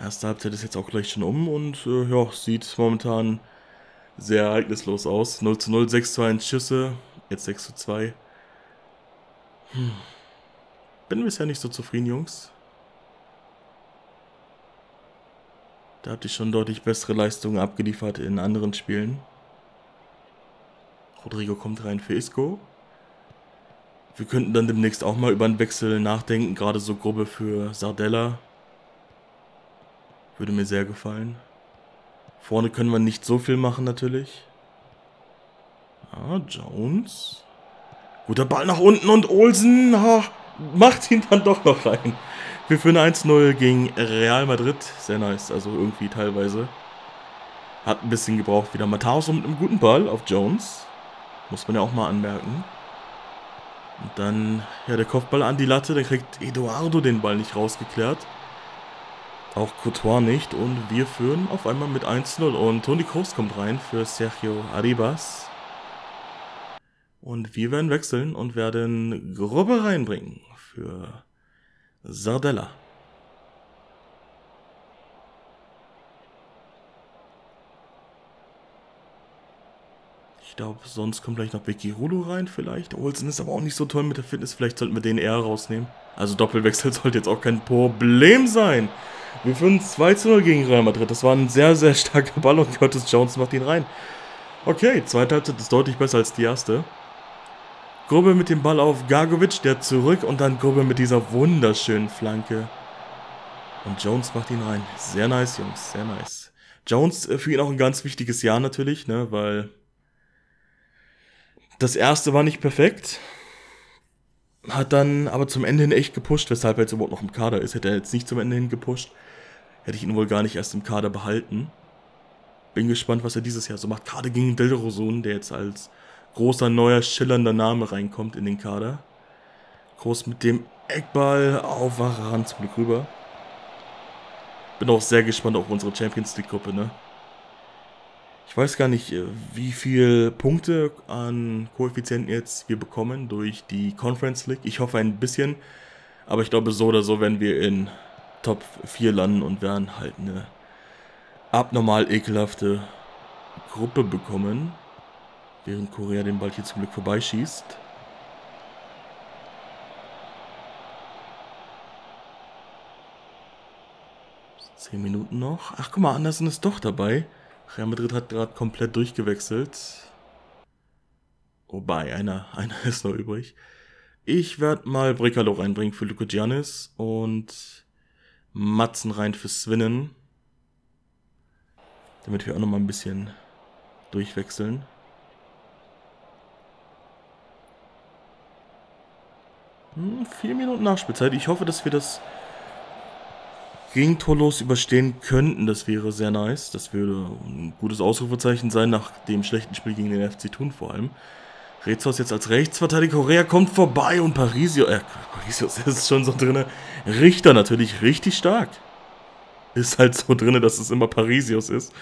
Erste Halbzeit ist jetzt auch gleich schon um und äh, ja, sieht momentan sehr ereignislos aus. 0 zu 0, 6 zu 1 Schüsse, jetzt 6 zu 2. Hm. Bin bisher nicht so zufrieden, Jungs. Da habt ihr schon deutlich bessere Leistungen abgeliefert in anderen Spielen. Rodrigo kommt rein für Isco. Wir könnten dann demnächst auch mal über einen Wechsel nachdenken, gerade so Gruppe für Sardella. Würde mir sehr gefallen. Vorne können wir nicht so viel machen natürlich. Ah, Jones. Guter Ball nach unten und Olsen ha, macht ihn dann doch noch rein. Wir führen 1-0 gegen Real Madrid. Sehr nice, also irgendwie teilweise. Hat ein bisschen gebraucht wieder. Matthäus mit einem guten Ball auf Jones. Muss man ja auch mal anmerken. Und dann, ja, der Kopfball an die Latte. Dann kriegt Eduardo den Ball nicht rausgeklärt. Auch Couture nicht und wir führen auf einmal mit 1-0 und Toni Kroos kommt rein für Sergio Arribas. Und wir werden wechseln und werden Gruppe reinbringen für Sardella. Ich glaube, sonst kommt gleich noch Vicky Rulu rein vielleicht. Olsen ist aber auch nicht so toll mit der Fitness. Vielleicht sollten wir den eher rausnehmen. Also Doppelwechsel sollte jetzt auch kein Problem sein. Wir führen 2 zu 0 gegen Real Madrid. Das war ein sehr, sehr starker Ball und Curtis Jones macht ihn rein. Okay, zweite Halbzeit ist deutlich besser als die erste. Grobel mit dem Ball auf Gargovic, der zurück und dann Grobel mit dieser wunderschönen Flanke. Und Jones macht ihn rein. Sehr nice, Jungs, sehr nice. Jones äh, für ihn auch ein ganz wichtiges Jahr natürlich, ne, weil das erste war nicht perfekt. Hat dann aber zum Ende hin echt gepusht, weshalb er jetzt überhaupt noch im Kader ist. Hätte er jetzt nicht zum Ende hin gepusht, hätte ich ihn wohl gar nicht erst im Kader behalten. Bin gespannt, was er dieses Jahr so macht. Gerade gegen Delrosun, der jetzt als großer, neuer, schillernder Name reinkommt in den Kader. Groß mit dem Eckball auf wache Hand zum Glück rüber. Bin auch sehr gespannt auf unsere Champions League Gruppe, ne? Ich weiß gar nicht, äh, wie viel Punkte an Koeffizienten jetzt wir bekommen durch die Conference League. Ich hoffe ein bisschen, aber ich glaube, so oder so werden wir in Top 4 landen und werden halt eine abnormal ekelhafte Gruppe bekommen. Während Korea den Ball hier zum Glück vorbeischießt. Zehn Minuten noch. Ach guck mal, Anderson ist doch dabei. Real Madrid hat gerade komplett durchgewechselt. Wobei, einer, einer ist noch übrig. Ich werde mal Brekalo reinbringen für Luka Giannis und Matzen rein fürs Swinnen. Damit wir auch nochmal ein bisschen durchwechseln. Hm, vier Minuten Nachspielzeit. Ich hoffe, dass wir das gegentorlos überstehen könnten. Das wäre sehr nice. Das würde ein gutes Ausrufezeichen sein, nach dem schlechten Spiel gegen den FC Thun vor allem. Rezos jetzt als Rechtsverteidiger. Korea kommt vorbei und Parisio, äh, Parisio ist schon so drin. Richter natürlich richtig stark. Ist halt so drin, dass es immer Parisius ist.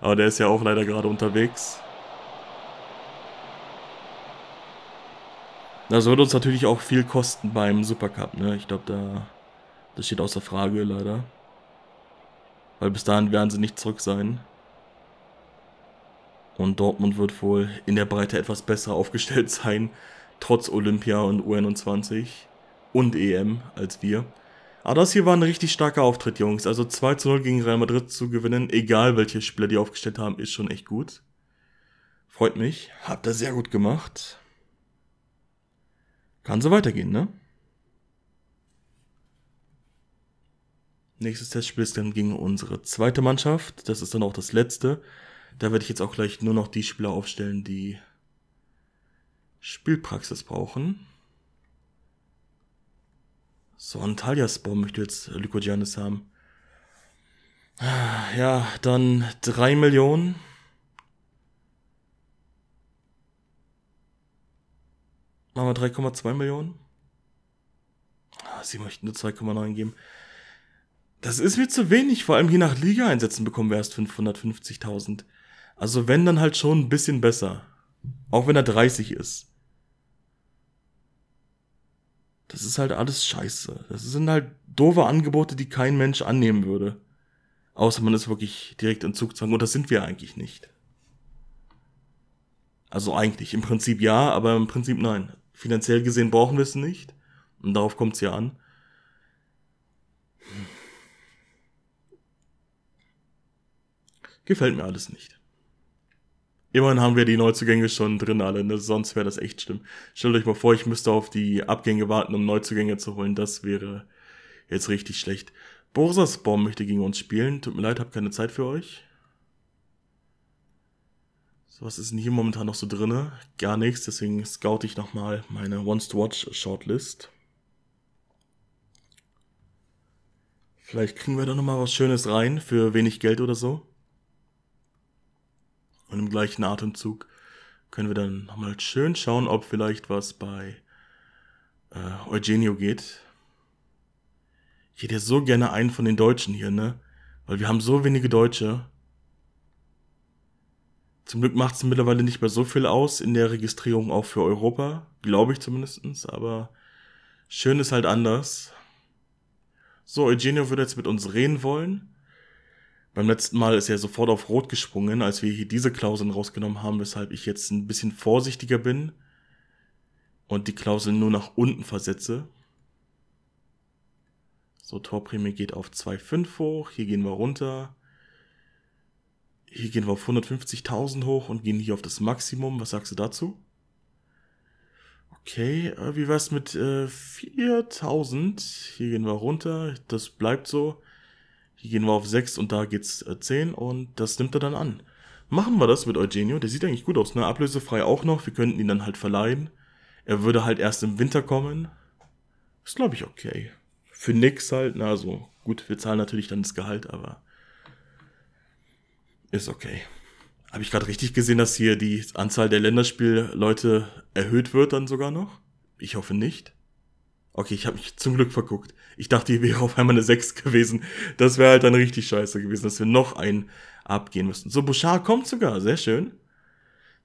Aber der ist ja auch leider gerade unterwegs. Das wird uns natürlich auch viel kosten beim Supercup, ne? Ich glaube, da das steht außer Frage leider. Weil bis dahin werden sie nicht zurück sein. Und Dortmund wird wohl in der Breite etwas besser aufgestellt sein, trotz Olympia und U21 und EM als wir. Aber das hier war ein richtig starker Auftritt, Jungs. Also 2 zu 0 gegen Real Madrid zu gewinnen, egal welche Spieler die aufgestellt haben, ist schon echt gut. Freut mich. Habt ihr sehr gut gemacht. Kann so weitergehen, ne? Nächstes Testspiel ist dann gegen unsere zweite Mannschaft. Das ist dann auch das letzte. Da werde ich jetzt auch gleich nur noch die Spieler aufstellen, die Spielpraxis brauchen. So, Antalias Baum möchte jetzt Lyko haben. Ja, dann 3 Millionen. Machen wir 3,2 Millionen. Ah, sie möchten nur 2,9 geben. Das ist mir zu wenig, vor allem je nach Liga-Einsätzen bekommen wir erst 550.000. Also wenn dann halt schon ein bisschen besser. Auch wenn er 30 ist. Das ist halt alles scheiße. Das sind halt doofe Angebote, die kein Mensch annehmen würde. Außer man ist wirklich direkt in Zugzwang. Und das sind wir eigentlich nicht. Also eigentlich. Im Prinzip ja, aber im Prinzip nein. Finanziell gesehen brauchen wir es nicht. Und darauf kommt es ja an. Gefällt mir alles nicht. Immerhin haben wir die Neuzugänge schon drin alle, ne? sonst wäre das echt schlimm. Stellt euch mal vor, ich müsste auf die Abgänge warten, um Neuzugänge zu holen. Das wäre jetzt richtig schlecht. Borsaspom möchte gegen uns spielen. Tut mir leid, hab keine Zeit für euch. So, was ist denn hier momentan noch so drin? Gar nichts, deswegen scout ich nochmal meine once to Watch Shortlist. Vielleicht kriegen wir da nochmal was Schönes rein für wenig Geld oder so. Und im gleichen Atemzug können wir dann nochmal schön schauen, ob vielleicht was bei äh, Eugenio geht. Ich hätte ja so gerne einen von den Deutschen hier, ne? Weil wir haben so wenige Deutsche. Zum Glück macht es mittlerweile nicht mehr so viel aus in der Registrierung auch für Europa, glaube ich zumindestens. aber schön ist halt anders. So, Eugenio würde jetzt mit uns reden wollen. Beim letzten Mal ist er sofort auf Rot gesprungen, als wir hier diese Klauseln rausgenommen haben, weshalb ich jetzt ein bisschen vorsichtiger bin und die Klauseln nur nach unten versetze. So, Torprämie geht auf 2,5 hoch, hier gehen wir runter. Hier gehen wir auf 150.000 hoch und gehen hier auf das Maximum. Was sagst du dazu? Okay, äh, wie war es mit äh, 4000? Hier gehen wir runter. Das bleibt so. Hier gehen wir auf 6 und da geht's 10 äh, und das nimmt er dann an. Machen wir das mit Eugenio, der sieht eigentlich gut aus, ne? Ablösefrei auch noch, wir könnten ihn dann halt verleihen. Er würde halt erst im Winter kommen. Ist, glaube ich, okay. Für nix halt, na ne? so. Gut, wir zahlen natürlich dann das Gehalt, aber ist okay. Habe ich gerade richtig gesehen, dass hier die Anzahl der Länderspielleute erhöht wird dann sogar noch? Ich hoffe nicht. Okay, ich habe mich zum Glück verguckt. Ich dachte, hier wäre auf einmal eine 6 gewesen. Das wäre halt dann richtig scheiße gewesen, dass wir noch einen abgehen müssten. So, Bouchard kommt sogar, sehr schön.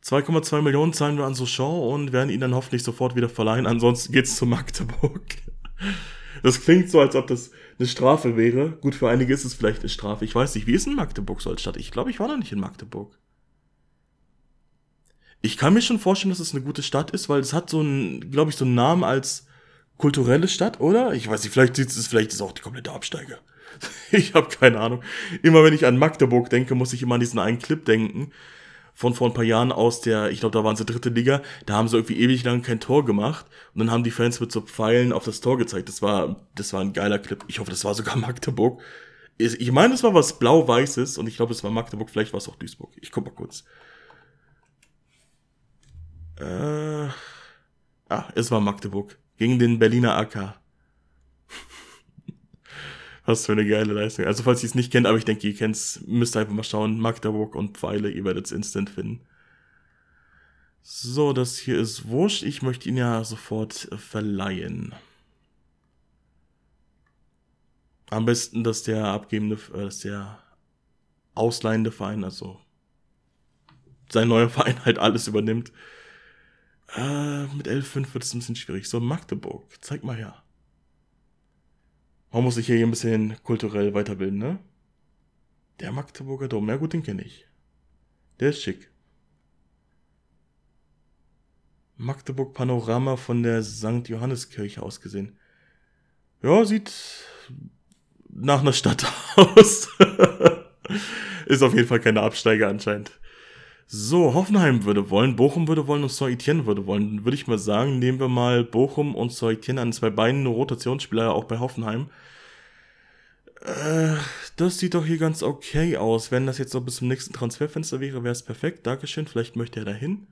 2,2 Millionen zahlen wir an Sochon und werden ihn dann hoffentlich sofort wieder verleihen. Ansonsten geht's zu Magdeburg. Das klingt so, als ob das eine Strafe wäre. Gut, für einige ist es vielleicht eine Strafe. Ich weiß nicht, wie ist denn Magdeburg so als Stadt? Ich glaube, ich war noch nicht in Magdeburg. Ich kann mir schon vorstellen, dass es eine gute Stadt ist, weil es hat so einen, glaube ich, so einen Namen als kulturelle Stadt, oder? Ich weiß nicht, vielleicht ist es vielleicht ist auch die komplette Absteiger. Ich habe keine Ahnung. Immer wenn ich an Magdeburg denke, muss ich immer an diesen einen Clip denken. Von vor ein paar Jahren aus der, ich glaube, da waren sie dritte Liga, da haben sie irgendwie ewig lang kein Tor gemacht und dann haben die Fans mit so Pfeilen auf das Tor gezeigt. Das war, das war ein geiler Clip. Ich hoffe, das war sogar Magdeburg. Ich meine, es war was Blau-Weißes und ich glaube, es war Magdeburg, vielleicht war es auch Duisburg. Ich guck mal kurz. Äh, ah, es war Magdeburg gegen den Berliner Acker. Was für eine geile Leistung. Also falls ihr es nicht kennt, aber ich denke, ihr kennt es, müsst einfach mal schauen. Magdeburg und Pfeile, ihr werdet es instant finden. So, das hier ist wurscht. Ich möchte ihn ja sofort verleihen. Am besten, dass der abgebende, äh, dass der ausleihende Verein, also sein neuer Verein halt alles übernimmt. Äh, mit L5 wird es ein bisschen schwierig. So, Magdeburg, zeig mal her. Man muss sich hier ein bisschen kulturell weiterbilden, ne? Der Magdeburger Dom, ja gut, den kenne ich. Der ist schick. Magdeburg Panorama von der St. Johanneskirche ausgesehen. Ja, sieht nach einer Stadt aus. ist auf jeden Fall keine Absteiger anscheinend. So, Hoffenheim würde wollen, Bochum würde wollen und Soitien würde wollen. Dann würde ich mal sagen, nehmen wir mal Bochum und Soitien an zwei Beinen Rotationsspieler, auch bei Hoffenheim. Äh, das sieht doch hier ganz okay aus. Wenn das jetzt noch bis zum nächsten Transferfenster wäre, wäre es perfekt. Dankeschön, vielleicht möchte er dahin.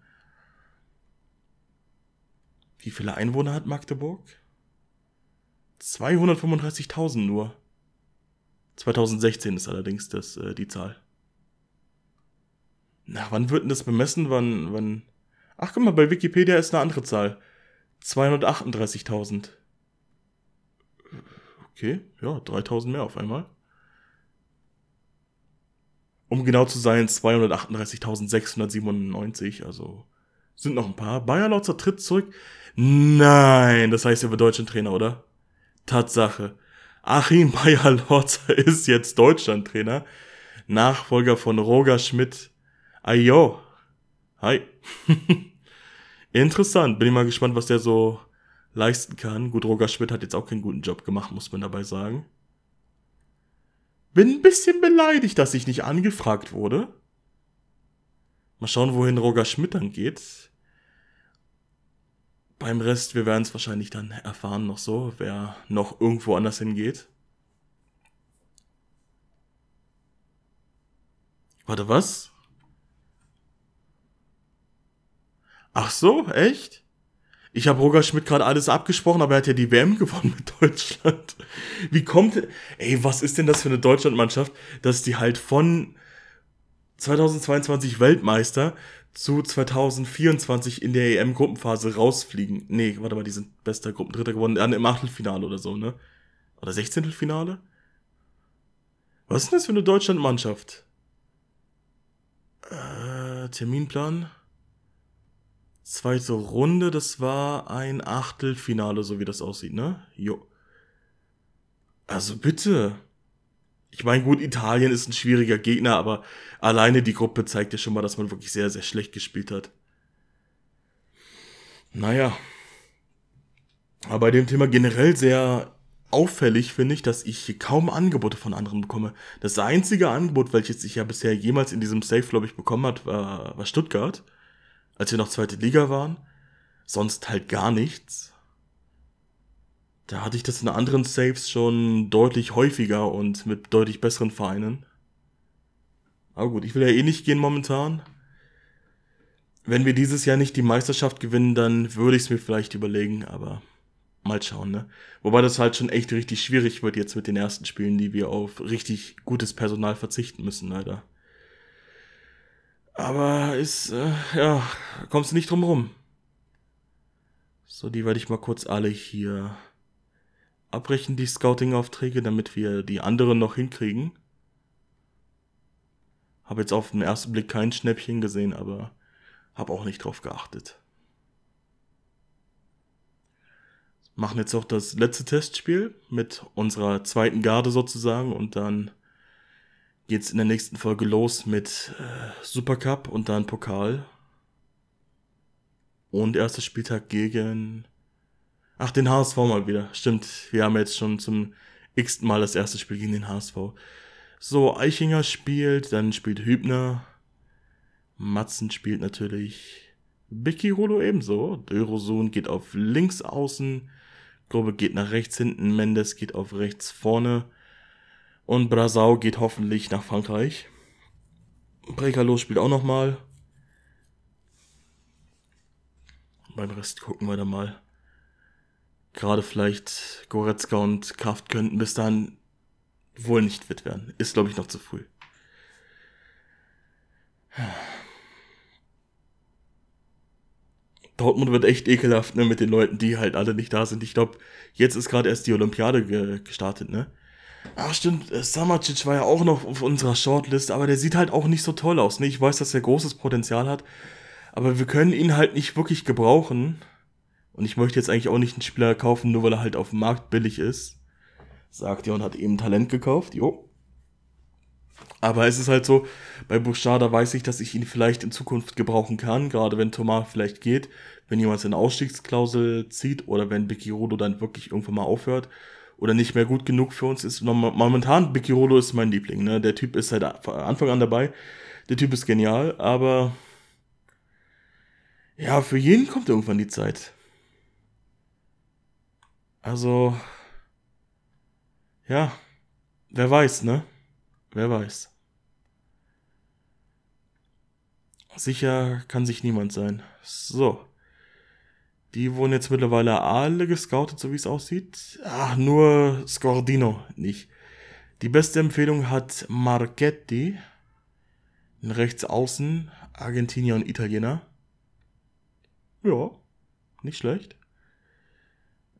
Wie viele Einwohner hat Magdeburg? 235.000 nur. 2016 ist allerdings das, äh, die Zahl. Na, wann wird denn das bemessen? Wann, wann? Ach, guck mal, bei Wikipedia ist eine andere Zahl. 238.000. Okay, ja, 3000 mehr auf einmal. Um genau zu sein, 238.697, also sind noch ein paar. Bayer Lautzer tritt zurück. Nein, das heißt, er wird Deutschlandtrainer, oder? Tatsache. Achim Bayer Lautzer ist jetzt Deutschlandtrainer. Nachfolger von Roger Schmidt, Ayo. Hi. Interessant. Bin ich mal gespannt, was der so leisten kann. Gut, Roger Schmidt hat jetzt auch keinen guten Job gemacht, muss man dabei sagen. Bin ein bisschen beleidigt, dass ich nicht angefragt wurde. Mal schauen, wohin Roger Schmidt dann geht. Beim Rest, wir werden es wahrscheinlich dann erfahren noch so, wer noch irgendwo anders hingeht. Warte, was? Ach so, echt? Ich habe Roger Schmidt gerade alles abgesprochen, aber er hat ja die WM gewonnen mit Deutschland. Wie kommt. Ey, was ist denn das für eine Deutschlandmannschaft, dass die halt von 2022 Weltmeister zu 2024 in der EM-Gruppenphase rausfliegen? Nee, warte mal, die sind bester Gruppendritter geworden. Dann äh, im Achtelfinale oder so, ne? Oder Sechzehntelfinale? Was ist denn das für eine Deutschlandmannschaft? Äh, Terminplan? Zweite Runde, das war ein Achtelfinale, so wie das aussieht, ne? Jo. Also bitte. Ich meine, gut, Italien ist ein schwieriger Gegner, aber alleine die Gruppe zeigt ja schon mal, dass man wirklich sehr, sehr schlecht gespielt hat. Naja. Aber bei dem Thema generell sehr auffällig finde ich, dass ich hier kaum Angebote von anderen bekomme. Das einzige Angebot, welches ich ja bisher jemals in diesem Safe, glaube ich, bekommen hat, war, war Stuttgart als wir noch zweite Liga waren. Sonst halt gar nichts. Da hatte ich das in anderen Saves schon deutlich häufiger und mit deutlich besseren Vereinen. Aber gut, ich will ja eh nicht gehen momentan. Wenn wir dieses Jahr nicht die Meisterschaft gewinnen, dann würde ich es mir vielleicht überlegen, aber mal schauen, ne? Wobei das halt schon echt richtig schwierig wird jetzt mit den ersten Spielen, die wir auf richtig gutes Personal verzichten müssen, leider. Aber ist, äh, ja, kommst nicht drum rum. So, die werde ich mal kurz alle hier abbrechen, die Scouting-Aufträge, damit wir die anderen noch hinkriegen. Habe jetzt auf den ersten Blick kein Schnäppchen gesehen, aber habe auch nicht drauf geachtet. Machen jetzt auch das letzte Testspiel mit unserer zweiten Garde sozusagen und dann geht's in der nächsten Folge los mit äh, Supercup und dann Pokal. Und erster Spieltag gegen. Ach, den HSV mal wieder. Stimmt, wir haben jetzt schon zum x Mal das erste Spiel gegen den HSV. So, Eichinger spielt, dann spielt Hübner. Matzen spielt natürlich. Bicky Rulo ebenso. Dörosun geht auf links außen. Grube geht nach rechts hinten. Mendes geht auf rechts vorne. Und Brasau geht hoffentlich nach Frankreich. Brekalo spielt auch nochmal. Beim Rest gucken wir dann mal. Gerade vielleicht Goretzka und Kraft könnten bis dahin wohl nicht fit werden. Ist, glaube ich, noch zu früh. Dortmund wird echt ekelhaft, ne, mit den Leuten, die halt alle nicht da sind. Ich glaube, jetzt ist gerade erst die Olympiade ge gestartet, ne? Ach stimmt, äh, Samacic war ja auch noch auf unserer Shortlist, aber der sieht halt auch nicht so toll aus. Ne? Ich weiß, dass er großes Potenzial hat, aber wir können ihn halt nicht wirklich gebrauchen. Und ich möchte jetzt eigentlich auch nicht einen Spieler kaufen, nur weil er halt auf dem Markt billig ist. Sagt er und hat eben Talent gekauft, jo. Aber es ist halt so, bei Bouchard, da weiß ich, dass ich ihn vielleicht in Zukunft gebrauchen kann, gerade wenn Thomas vielleicht geht, wenn jemand seine Ausstiegsklausel zieht oder wenn Becky Rodo dann wirklich irgendwann mal aufhört oder nicht mehr gut genug für uns ist. Momentan, Bikirolo ist mein Liebling. Ne? Der Typ ist seit Anfang an dabei. Der Typ ist genial, aber ja, für jeden kommt irgendwann die Zeit. Also, ja, wer weiß, ne? Wer weiß. Sicher kann sich niemand sein. So. Die wurden jetzt mittlerweile alle gescoutet, so wie es aussieht. Ach, nur Scordino nicht. Die beste Empfehlung hat Marchetti. Rechts außen, Argentinier und Italiener. Ja, nicht schlecht.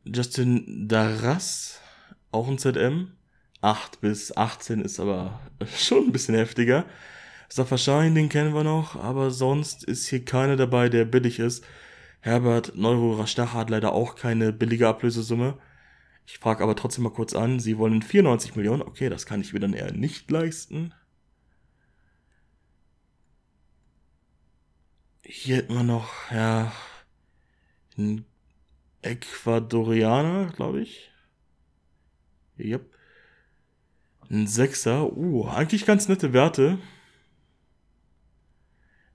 Justin Darras, auch ein ZM. 8 bis 18 ist aber schon ein bisschen heftiger. Safa den kennen wir noch, aber sonst ist hier keiner dabei, der billig ist. Herbert Neuro-Rastacher hat leider auch keine billige Ablösesumme. Ich frage aber trotzdem mal kurz an, sie wollen 94 Millionen. Okay, das kann ich mir dann eher nicht leisten. Hier hätten wir noch, ja, einen Ecuadorianer, glaube ich. Yep. Ein Sechser. Uh, eigentlich ganz nette Werte.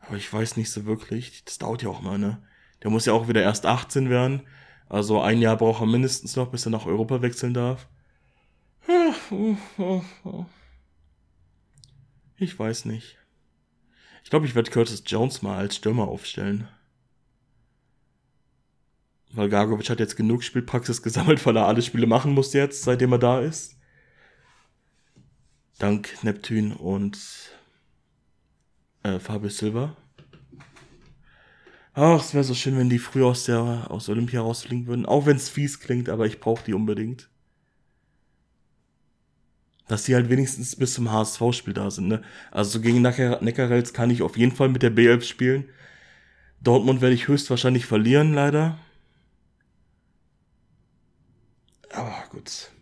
Aber ich weiß nicht so wirklich. Das dauert ja auch mal, ne? Der muss ja auch wieder erst 18 werden. Also ein Jahr braucht er mindestens noch, bis er nach Europa wechseln darf. Ich weiß nicht. Ich glaube, ich werde Curtis Jones mal als Stürmer aufstellen. Weil Gargovic hat jetzt genug Spielpraxis gesammelt, weil er alle Spiele machen muss jetzt, seitdem er da ist. Dank Neptun und äh, Fabio Silva. Ach, es wäre so schön, wenn die früher aus der aus Olympia rausfliegen würden. Auch wenn es fies klingt, aber ich brauche die unbedingt. Dass die halt wenigstens bis zum HSV-Spiel da sind, ne? Also gegen Neckar Neckarels kann ich auf jeden Fall mit der B11 spielen. Dortmund werde ich höchstwahrscheinlich verlieren, leider. Aber gut.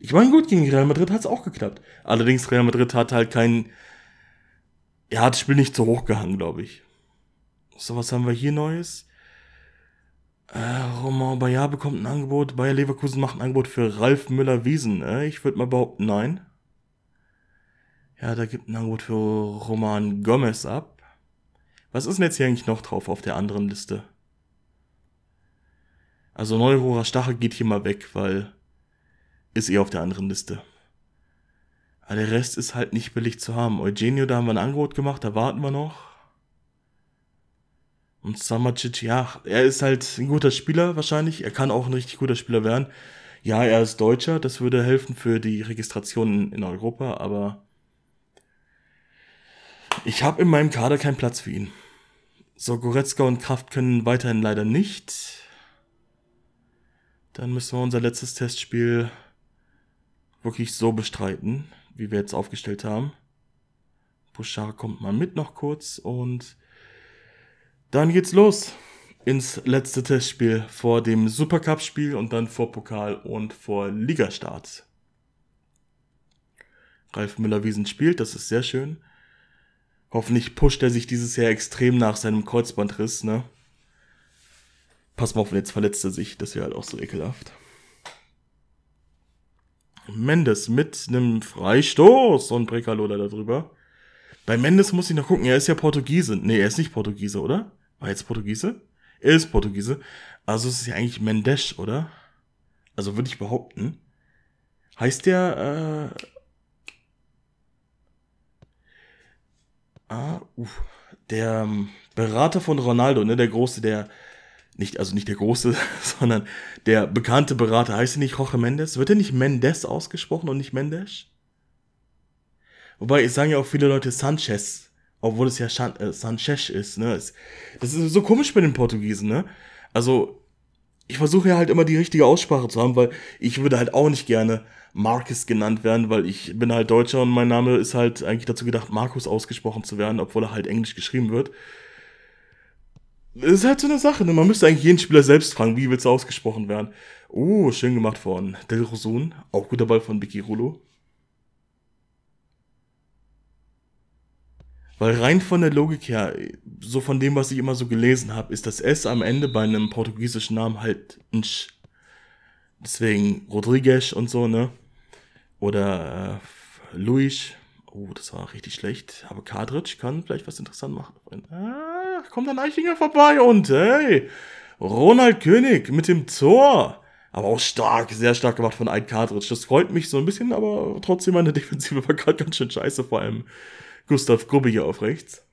Ich meine, gut, gegen Real Madrid hat es auch geklappt. Allerdings, Real Madrid hat halt kein... Er hat das Spiel nicht so hoch gehangen, glaube ich. So, was haben wir hier Neues? Äh, Romain Bayer bekommt ein Angebot. Bayer Leverkusen macht ein Angebot für Ralf Müller-Wiesen. Äh, ich würde mal behaupten, nein. Ja, da gibt ein Angebot für Roman Gomez ab. Was ist denn jetzt hier eigentlich noch drauf auf der anderen Liste? Also Neurohrer Stachel geht hier mal weg, weil ist eh auf der anderen Liste. Aber der Rest ist halt nicht billig zu haben. Eugenio, da haben wir ein Angebot gemacht, da warten wir noch. Und Samacic, ja, er ist halt ein guter Spieler wahrscheinlich. Er kann auch ein richtig guter Spieler werden. Ja, er ist Deutscher, das würde helfen für die Registration in Europa, aber ich habe in meinem Kader keinen Platz für ihn. So, Goretzka und Kraft können weiterhin leider nicht. Dann müssen wir unser letztes Testspiel wirklich so bestreiten, wie wir jetzt aufgestellt haben. Bouchard kommt mal mit noch kurz und dann geht's los ins letzte Testspiel vor dem Supercup-Spiel und dann vor Pokal und vor Ligastart. Ralf Müller-Wiesen spielt, das ist sehr schön. Hoffentlich pusht er sich dieses Jahr extrem nach seinem Kreuzbandriss, ne? Pass mal auf, jetzt verletzt er sich, das wäre halt auch so ekelhaft. Mendes mit einem Freistoß und Brekalo darüber. drüber. Bei Mendes muss ich noch gucken, er ist ja Portugiese. Nee, er ist nicht Portugiese, oder? War jetzt Portugiese? Er ist Portugiese. Also ist es ja eigentlich Mendes, oder? Also würde ich behaupten. Heißt der, äh. Ah, uff. Der ähm, Berater von Ronaldo, ne? Der große, der. Nicht, also nicht der große, sondern der bekannte Berater. Heißt er nicht Jorge Mendes? Wird er nicht Mendes ausgesprochen und nicht Mendes? Wobei, es sagen ja auch viele Leute Sanchez, obwohl es ja San äh, Sanchez ist, ne? Das ist so komisch bei den Portugiesen, ne? Also, ich versuche ja halt immer die richtige Aussprache zu haben, weil ich würde halt auch nicht gerne Marcus genannt werden, weil ich bin halt Deutscher und mein Name ist halt eigentlich dazu gedacht, Markus ausgesprochen zu werden, obwohl er halt Englisch geschrieben wird. Das ist halt so eine Sache, ne? Man müsste eigentlich jeden Spieler selbst fragen, wie willst du ausgesprochen werden? Oh, schön gemacht von Del Rosun. Auch guter Ball von Vicky Rulo. Weil rein von der Logik her, so von dem, was ich immer so gelesen habe, ist das S am Ende bei einem portugiesischen Namen halt ein Sch. Deswegen Rodriguez und so, ne? Oder äh, Luis. Oh, das war richtig schlecht. Aber Kadric kann vielleicht was interessant machen. Ah, kommt ein Eichinger vorbei und hey, Ronald König mit dem Tor. Aber auch stark, sehr stark gemacht von Eid Kadric. Das freut mich so ein bisschen, aber trotzdem meine Defensive war gerade ganz schön scheiße, vor allem Gustav Grubbe hier auf rechts.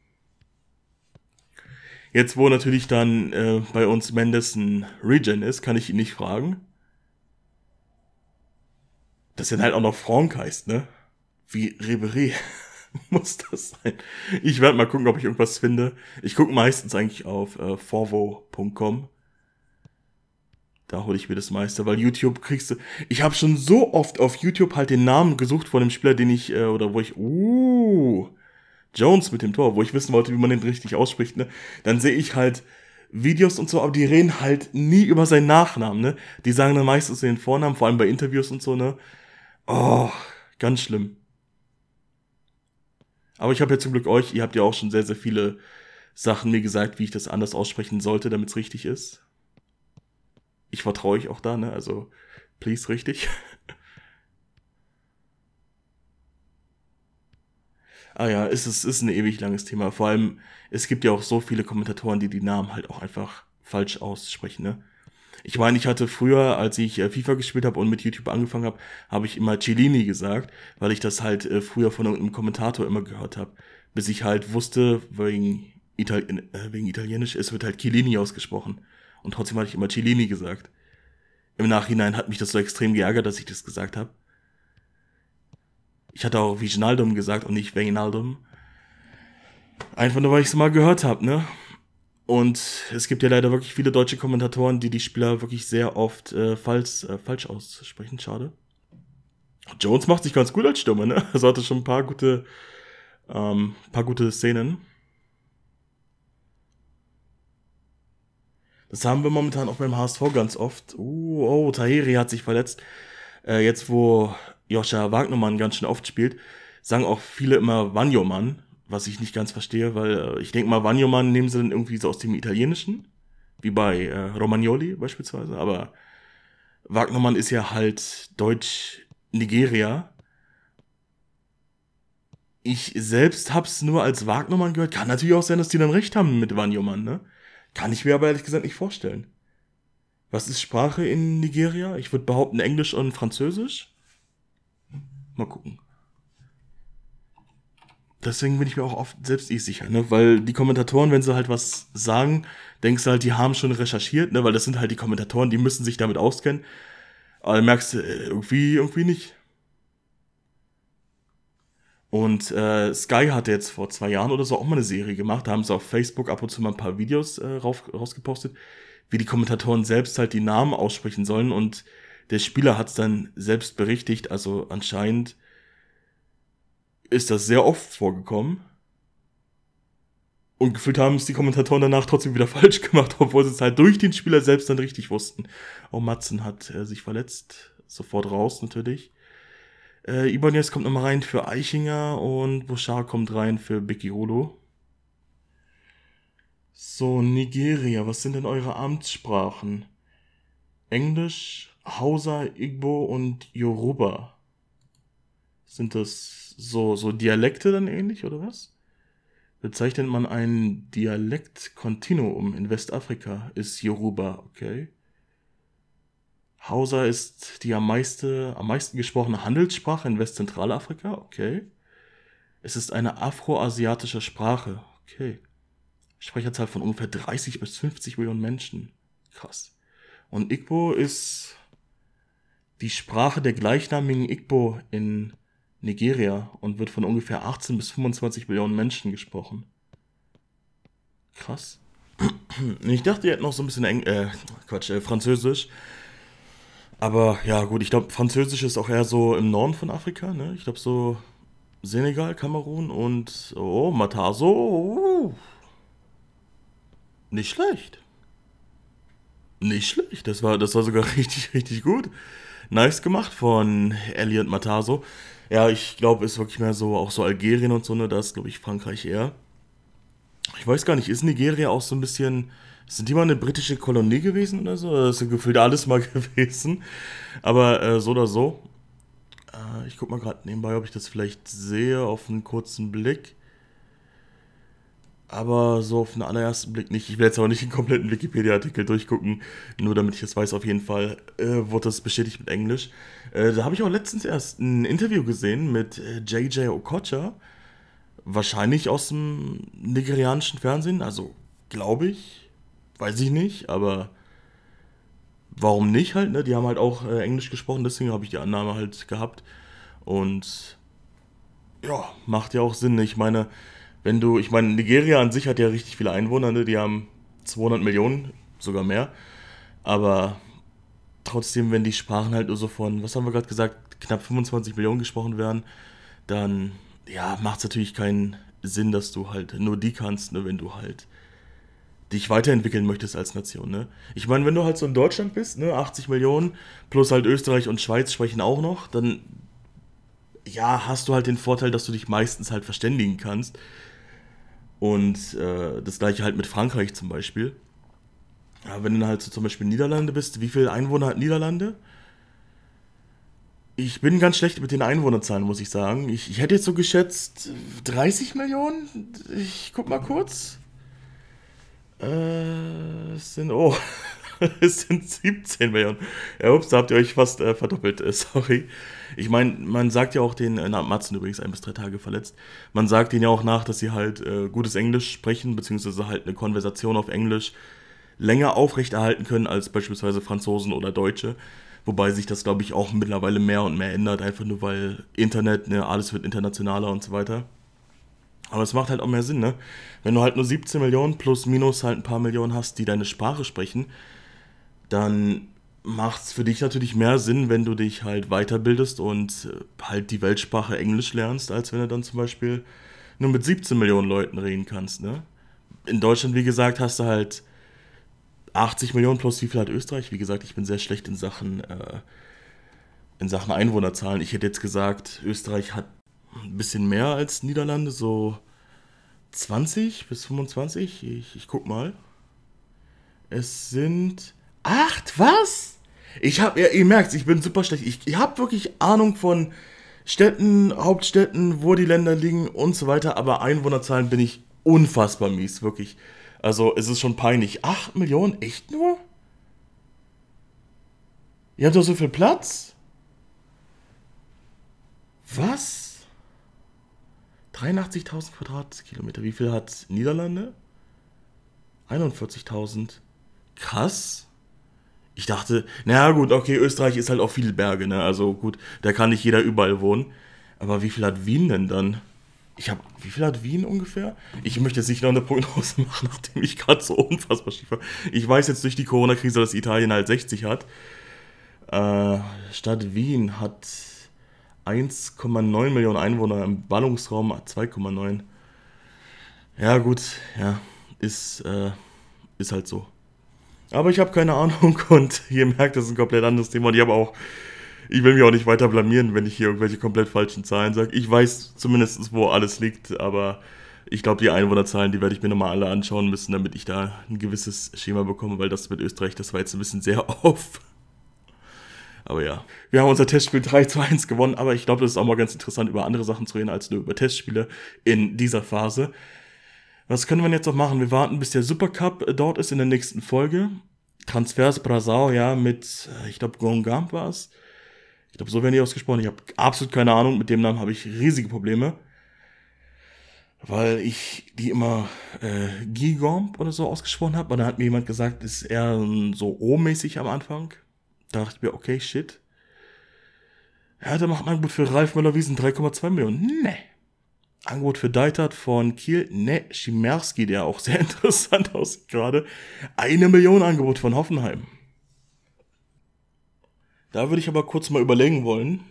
Jetzt, wo natürlich dann äh, bei uns Mendes ein Regen ist, kann ich ihn nicht fragen. Dass er halt auch noch Franck heißt, ne? Wie Ribery muss das sein. Ich werde mal gucken, ob ich irgendwas finde. Ich gucke meistens eigentlich auf äh, forvo.com. Da hole ich mir das meiste, weil YouTube kriegst du. Ich habe schon so oft auf YouTube halt den Namen gesucht von dem Spieler, den ich, äh, oder wo ich, uh, Jones mit dem Tor, wo ich wissen wollte, wie man den richtig ausspricht, ne, dann sehe ich halt Videos und so, aber die reden halt nie über seinen Nachnamen, ne? Die sagen dann meistens den Vornamen, vor allem bei Interviews und so, ne? Oh, ganz schlimm. Aber ich habe ja zum Glück euch, ihr habt ja auch schon sehr, sehr viele Sachen mir gesagt, wie ich das anders aussprechen sollte, damit es richtig ist. Ich vertraue euch auch da, ne? Also, please richtig. Ah ja, ist es ist ein ewig langes Thema. Vor allem, es gibt ja auch so viele Kommentatoren, die die Namen halt auch einfach falsch aussprechen, ne? Ich meine, ich hatte früher, als ich äh, FIFA gespielt habe und mit YouTube angefangen habe, habe ich immer Cellini gesagt, weil ich das halt äh, früher von irgendeinem Kommentator immer gehört habe. Bis ich halt wusste, wegen, Ital äh, wegen Italienisch, es wird halt Cellini ausgesprochen. Und trotzdem hatte ich immer Cellini gesagt. Im Nachhinein hat mich das so extrem geärgert, dass ich das gesagt habe. Ich hatte auch Viginaldum gesagt und nicht Vaginaldum. Einfach nur, weil ich es mal gehört habe, ne? Und es gibt ja leider wirklich viele deutsche Kommentatoren, die die Spieler wirklich sehr oft äh, falsch, äh, falsch aussprechen. Schade. Jones macht sich ganz gut als Stürmer, ne? Also hatte schon ein paar gute, ähm, paar gute Szenen. Das haben wir momentan auch beim HSV ganz oft. Uh, oh, Tahiri hat sich verletzt. Äh, jetzt, wo Joscha Wagnermann ganz schön oft spielt, sagen auch viele immer Wanyoman, was ich nicht ganz verstehe, weil äh, ich denke mal, Wanyoman nehmen sie dann irgendwie so aus dem Italienischen, wie bei äh, Romagnoli beispielsweise, aber Wagnermann ist ja halt Deutsch-Nigeria. Ich selbst hab's nur als Wagnermann gehört. Kann natürlich auch sein, dass die dann recht haben mit Wanyoman, ne? Kann ich mir aber ehrlich gesagt nicht vorstellen. Was ist Sprache in Nigeria? Ich würde behaupten Englisch und Französisch. Mal gucken. Deswegen bin ich mir auch oft selbst nicht sicher, ne? Weil die Kommentatoren, wenn sie halt was sagen, denkst du halt, die haben schon recherchiert, ne? Weil das sind halt die Kommentatoren, die müssen sich damit auskennen. Aber dann merkst du, äh, irgendwie, irgendwie nicht. Und äh, Sky hat jetzt vor zwei Jahren oder so auch mal eine Serie gemacht. Da haben sie auf Facebook ab und zu mal ein paar Videos äh, rauf, rausgepostet, wie die Kommentatoren selbst halt die Namen aussprechen sollen und der Spieler hat es dann selbst berichtigt, also anscheinend ist das sehr oft vorgekommen. Und gefühlt haben es die Kommentatoren danach trotzdem wieder falsch gemacht, obwohl sie es halt durch den Spieler selbst dann richtig wussten. Auch oh, Matzen hat äh, sich verletzt. Sofort raus natürlich. Äh, Ibanez kommt nochmal rein für Eichinger und Bouchard kommt rein für Becchiolo. So, Nigeria, was sind denn eure Amtssprachen? Englisch, Hausa, Igbo und Yoruba. Sind das so, so Dialekte dann ähnlich oder was? Bezeichnet man ein Dialektkontinuum in Westafrika, ist Yoruba, okay. Hausa ist die am, meiste, am meisten gesprochene Handelssprache in Westzentralafrika, okay. Es ist eine afroasiatische Sprache, okay. Sprecherzahl von ungefähr 30 bis 50 Millionen Menschen. Krass. Und Igbo ist die Sprache der gleichnamigen Igbo in Nigeria und wird von ungefähr 18 bis 25 Millionen Menschen gesprochen. Krass. Ich dachte, ihr hättet noch so ein bisschen Eng äh, Quatsch, äh, Französisch. Aber ja, gut, ich glaube, Französisch ist auch eher so im Norden von Afrika, ne? Ich glaube, so Senegal, Kamerun und. Oh, Mataso. Uh, nicht schlecht. Nicht schlecht. Das war, das war sogar richtig, richtig gut nice gemacht von Elliot Mataso. Ja, ich glaube, ist wirklich mehr so, auch so Algerien und so, ne, das glaube ich Frankreich eher. Ich weiß gar nicht, ist Nigeria auch so ein bisschen, sind die mal eine britische Kolonie gewesen oder so? Das ist gefühlt alles mal gewesen. Aber äh, so oder so. Äh, ich guck mal gerade nebenbei, ob ich das vielleicht sehe auf einen kurzen Blick aber so auf den allerersten Blick nicht. Ich will jetzt aber nicht den kompletten Wikipedia-Artikel durchgucken, nur damit ich das weiß. Auf jeden Fall äh, wurde das bestätigt mit Englisch. Äh, da habe ich auch letztens erst ein Interview gesehen mit JJ äh, Okocha, wahrscheinlich aus dem nigerianischen Fernsehen, also glaube ich, weiß ich nicht, aber warum nicht halt, ne? Die haben halt auch äh, Englisch gesprochen, deswegen habe ich die Annahme halt gehabt. Und ja, macht ja auch Sinn. Ne? Ich meine, wenn du, ich meine, Nigeria an sich hat ja richtig viele Einwohner, ne? die haben 200 Millionen, sogar mehr. Aber trotzdem, wenn die Sprachen halt nur so von, was haben wir gerade gesagt, knapp 25 Millionen gesprochen werden, dann ja, macht es natürlich keinen Sinn, dass du halt nur die kannst, ne, wenn du halt dich weiterentwickeln möchtest als Nation. Ne? Ich meine, wenn du halt so in Deutschland bist, ne, 80 Millionen, plus halt Österreich und Schweiz sprechen auch noch, dann ja, hast du halt den Vorteil, dass du dich meistens halt verständigen kannst. Und äh, das gleiche halt mit Frankreich zum Beispiel. Ja, wenn du halt so zum Beispiel Niederlande bist, wie viele Einwohner hat Niederlande? Ich bin ganz schlecht mit den Einwohnerzahlen, muss ich sagen. Ich, ich hätte jetzt so geschätzt 30 Millionen. Ich guck mal kurz. Äh, es sind, oh, es sind 17 Millionen. Ja, ups, da habt ihr euch fast äh, verdoppelt, äh, sorry. Ich meine, man sagt ja auch den, äh, na, Matzen übrigens ein bis drei Tage verletzt, man sagt ihnen ja auch nach, dass sie halt äh, gutes Englisch sprechen, beziehungsweise halt eine Konversation auf Englisch länger aufrechterhalten können als beispielsweise Franzosen oder Deutsche. Wobei sich das, glaube ich, auch mittlerweile mehr und mehr ändert, einfach nur weil Internet, ne, alles wird internationaler und so weiter. Aber es macht halt auch mehr Sinn, ne? Wenn du halt nur 17 Millionen plus minus halt ein paar Millionen hast, die deine Sprache sprechen, dann macht es für dich natürlich mehr Sinn, wenn du dich halt weiterbildest und äh, halt die Weltsprache Englisch lernst, als wenn du dann zum Beispiel nur mit 17 Millionen Leuten reden kannst. Ne? In Deutschland, wie gesagt, hast du halt 80 Millionen plus wie viel hat Österreich? Wie gesagt, ich bin sehr schlecht in Sachen, äh, in Sachen Einwohnerzahlen. Ich hätte jetzt gesagt, Österreich hat ein bisschen mehr als Niederlande, so 20 bis 25. Ich, ich guck mal. Es sind Acht? Was? Ich hab, ja, ihr merkt, ich bin super schlecht. Ich, ich hab wirklich Ahnung von Städten, Hauptstädten, wo die Länder liegen und so weiter, aber Einwohnerzahlen bin ich unfassbar mies, wirklich. Also es ist schon peinlich. Acht Millionen? Echt nur? Ihr habt doch so viel Platz? Was? 83.000 Quadratkilometer. Wie viel hat Niederlande? 41.000. Krass ich dachte, naja gut, okay, Österreich ist halt auch viele Berge, ne? Also gut, da kann nicht jeder überall wohnen. Aber wie viel hat Wien denn dann? Ich habe, wie viel hat Wien ungefähr? Ich möchte jetzt nicht noch eine Prognose machen, nachdem ich gerade so unfassbar schief war. Ich weiß jetzt durch die Corona-Krise, dass Italien halt 60 hat. Äh, Stadt Wien hat 1,9 Millionen Einwohner, im Ballungsraum 2,9. Ja gut, ja, ist, äh, ist halt so. Aber ich habe keine Ahnung und ihr merkt, das ist ein komplett anderes Thema und ich habe auch, ich will mich auch nicht weiter blamieren, wenn ich hier irgendwelche komplett falschen Zahlen sage. Ich weiß zumindest, wo alles liegt, aber ich glaube, die Einwohnerzahlen, die werde ich mir nochmal alle anschauen müssen, damit ich da ein gewisses Schema bekomme, weil das mit Österreich, das war jetzt ein bisschen sehr auf. Aber ja, wir haben unser Testspiel 3 zu 1 gewonnen, aber ich glaube, das ist auch mal ganz interessant, über andere Sachen zu reden als nur über Testspiele in dieser Phase. Was können wir jetzt noch machen? Wir warten, bis der Supercup äh, dort ist in der nächsten Folge. Transfers Brasau, ja, mit, äh, ich glaube, Gongam war es. Ich glaube, so werden die ausgesprochen. Ich habe absolut keine Ahnung. Mit dem Namen habe ich riesige Probleme. Weil ich die immer äh, Gigomp oder so ausgesprochen habe. Und dann hat mir jemand gesagt, ist eher so O-mäßig am Anfang. Da dachte ich mir, okay, shit. Ja, der macht ein gut für Ralf Möller-Wiesen 3,2 Millionen. Nee. Angebot für Deitert von Kiel, ne, Schimerski, der auch sehr interessant aussieht gerade. Eine Million Angebot von Hoffenheim. Da würde ich aber kurz mal überlegen wollen.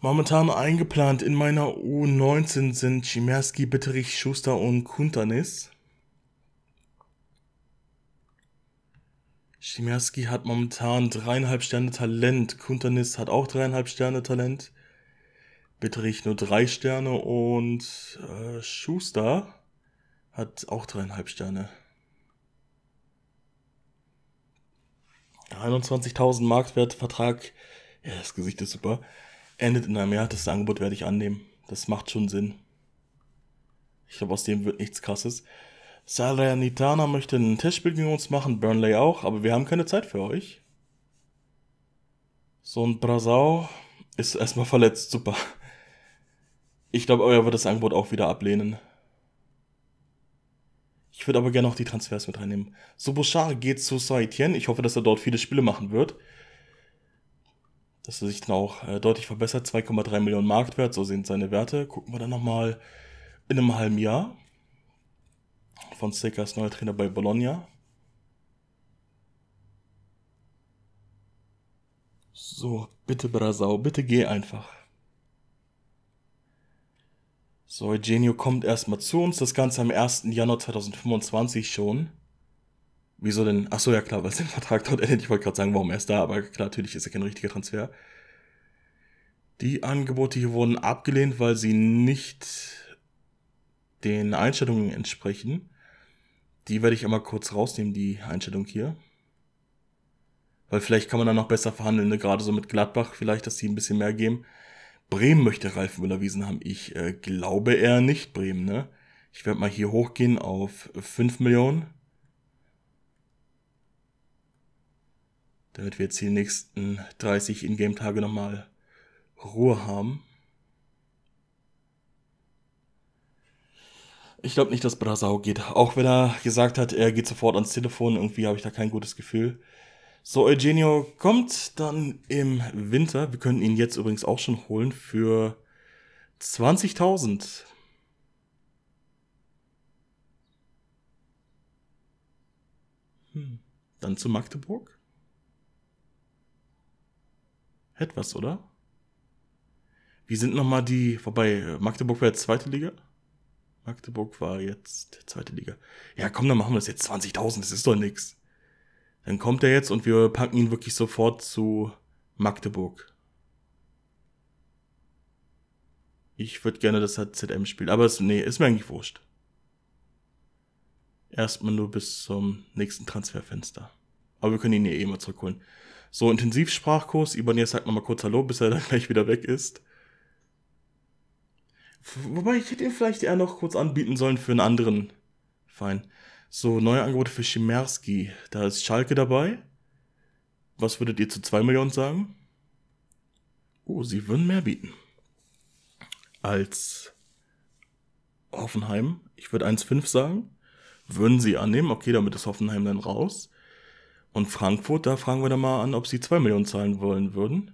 Momentan eingeplant in meiner U19 sind Chimerski, Bitterich, Schuster und Kunternis. Chimerski hat momentan dreieinhalb Sterne Talent. Kunternis hat auch dreieinhalb Sterne Talent. Bitte nur drei Sterne und äh, Schuster hat auch dreieinhalb Sterne. 21.000 Marktwertvertrag. Ja, das Gesicht ist super. Endet in einem Jahr, das Angebot werde ich annehmen. Das macht schon Sinn. Ich glaube, aus dem wird nichts krasses. Salernitana möchte ein Testspiel gegen uns machen, Burnley auch, aber wir haben keine Zeit für euch. So ein Brasau ist erstmal verletzt, super. Ich glaube, er wird das Angebot auch wieder ablehnen. Ich würde aber gerne noch die Transfers mit reinnehmen. So, Bouchard geht zu Saitien. Ich hoffe, dass er dort viele Spiele machen wird. Dass er sich dann auch äh, deutlich verbessert. 2,3 Millionen Marktwert, so sind seine Werte. Gucken wir dann nochmal in einem halben Jahr. Von Sekas neuer Trainer bei Bologna. So, bitte Brasau, bitte geh einfach. So, Eugenio kommt erstmal zu uns, das Ganze am 1. Januar 2025 schon. Wieso denn? Ach so, ja klar, weil es den Vertrag dort endet. Ich wollte gerade sagen, warum er ist da, aber klar, natürlich ist er kein richtiger Transfer. Die Angebote hier wurden abgelehnt, weil sie nicht den Einstellungen entsprechen. Die werde ich einmal kurz rausnehmen, die Einstellung hier. Weil vielleicht kann man dann noch besser verhandeln, ne? gerade so mit Gladbach vielleicht, dass die ein bisschen mehr geben. Bremen möchte Ralf Müller-Wiesen haben. Ich äh, glaube eher nicht Bremen, ne? Ich werde mal hier hochgehen auf 5 Millionen. Damit wir jetzt die nächsten 30 Ingame-Tage nochmal Ruhe haben. Ich glaube nicht, dass Brasau geht. Auch wenn er gesagt hat, er geht sofort ans Telefon, irgendwie habe ich da kein gutes Gefühl. So, Eugenio kommt dann im Winter. Wir können ihn jetzt übrigens auch schon holen für 20.000. Hm. Dann zu Magdeburg? Etwas, oder? Wie sind nochmal die. Vorbei, Magdeburg war jetzt zweite Liga? Magdeburg war jetzt zweite Liga. Ja, komm, dann machen wir das jetzt 20.000, das ist doch nix. Dann kommt er jetzt und wir packen ihn wirklich sofort zu Magdeburg. Ich würde gerne, dass er ZM spielt, aber es, nee, ist mir eigentlich wurscht. Erstmal nur bis zum nächsten Transferfenster. Aber wir können ihn ja eh mal zurückholen. So, Intensivsprachkurs. Ibanez sagt nochmal kurz Hallo, bis er dann gleich wieder weg ist. Wobei, ich hätte ihn vielleicht eher noch kurz anbieten sollen für einen anderen Verein. So, neue Angebote für Schimerski. Da ist Schalke dabei. Was würdet ihr zu 2 Millionen sagen? Oh, sie würden mehr bieten. Als Hoffenheim. Ich würde 1,5 sagen. Würden sie annehmen. Okay, damit ist Hoffenheim dann raus. Und Frankfurt, da fragen wir dann mal an, ob sie 2 Millionen zahlen wollen würden.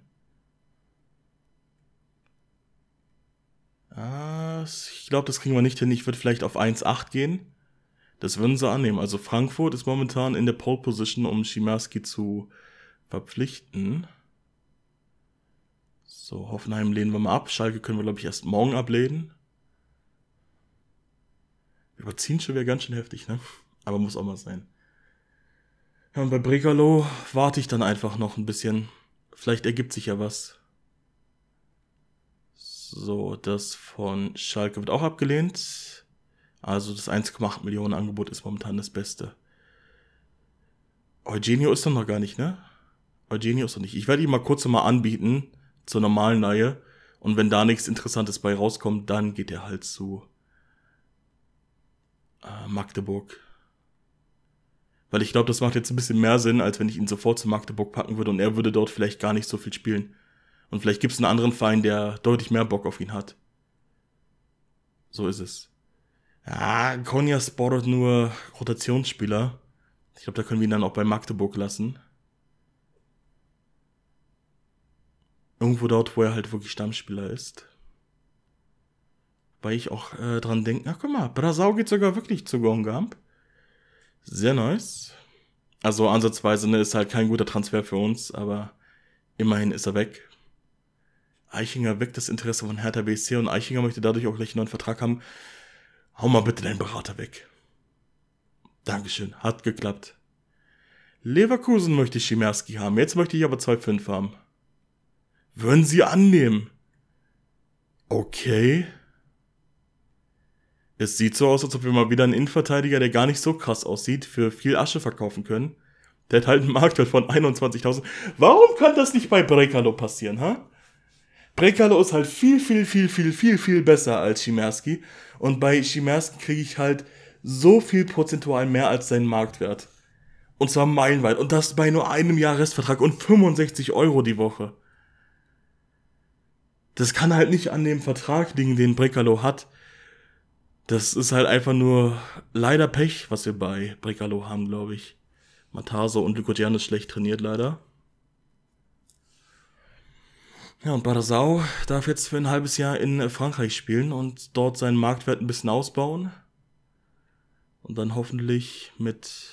Ah, ich glaube, das kriegen wir nicht hin. Ich würde vielleicht auf 1,8 gehen. Das würden sie annehmen. Also Frankfurt ist momentan in der Pole Position, um Schimaski zu verpflichten. So, Hoffenheim lehnen wir mal ab. Schalke können wir, glaube ich, erst morgen ablehnen. Überziehen schon wieder ganz schön heftig, ne? Aber muss auch mal sein. Ja, und bei Bregalo warte ich dann einfach noch ein bisschen. Vielleicht ergibt sich ja was. So, das von Schalke wird auch abgelehnt. Also das 1,8 Millionen Angebot ist momentan das Beste. Eugenio ist doch noch gar nicht, ne? Eugenio ist noch nicht. Ich werde ihn mal kurz nochmal anbieten zur normalen Reihe. Und wenn da nichts Interessantes bei rauskommt, dann geht er halt zu äh, Magdeburg. Weil ich glaube, das macht jetzt ein bisschen mehr Sinn, als wenn ich ihn sofort zu Magdeburg packen würde und er würde dort vielleicht gar nicht so viel spielen. Und vielleicht gibt es einen anderen Verein, der deutlich mehr Bock auf ihn hat. So ist es. Ah, Konya spottet nur Rotationsspieler. Ich glaube, da können wir ihn dann auch bei Magdeburg lassen. Irgendwo dort, wo er halt wirklich Stammspieler ist. Weil ich auch äh, dran denke, ach guck mal, Brasau geht sogar wirklich zu Gongamp. Sehr nice. Also ansatzweise ne, ist halt kein guter Transfer für uns, aber immerhin ist er weg. Eichinger weckt das Interesse von Hertha BSC und Eichinger möchte dadurch auch gleich einen neuen Vertrag haben. Hau mal bitte deinen Berater weg. Dankeschön, hat geklappt. Leverkusen möchte ich Schimerski haben, jetzt möchte ich aber 2,5 haben. Würden Sie annehmen? Okay. Es sieht so aus, als ob wir mal wieder einen Innenverteidiger, der gar nicht so krass aussieht, für viel Asche verkaufen können. Der hat halt einen Marktwert von 21.000. Warum kann das nicht bei Brekalo passieren, ha? Brekalo ist halt viel, viel, viel, viel, viel, viel besser als Chimerski. Und bei Chimerski kriege ich halt so viel prozentual mehr als seinen Marktwert. Und zwar meilenweit. Und das bei nur einem Jahresvertrag und 65 Euro die Woche. Das kann halt nicht an dem Vertrag liegen, den Brekalo hat. Das ist halt einfach nur leider Pech, was wir bei Brekalo haben, glaube ich. Mataso und Lykotian ist schlecht trainiert, leider. Ja, und Barasau darf jetzt für ein halbes Jahr in Frankreich spielen und dort seinen Marktwert ein bisschen ausbauen. Und dann hoffentlich mit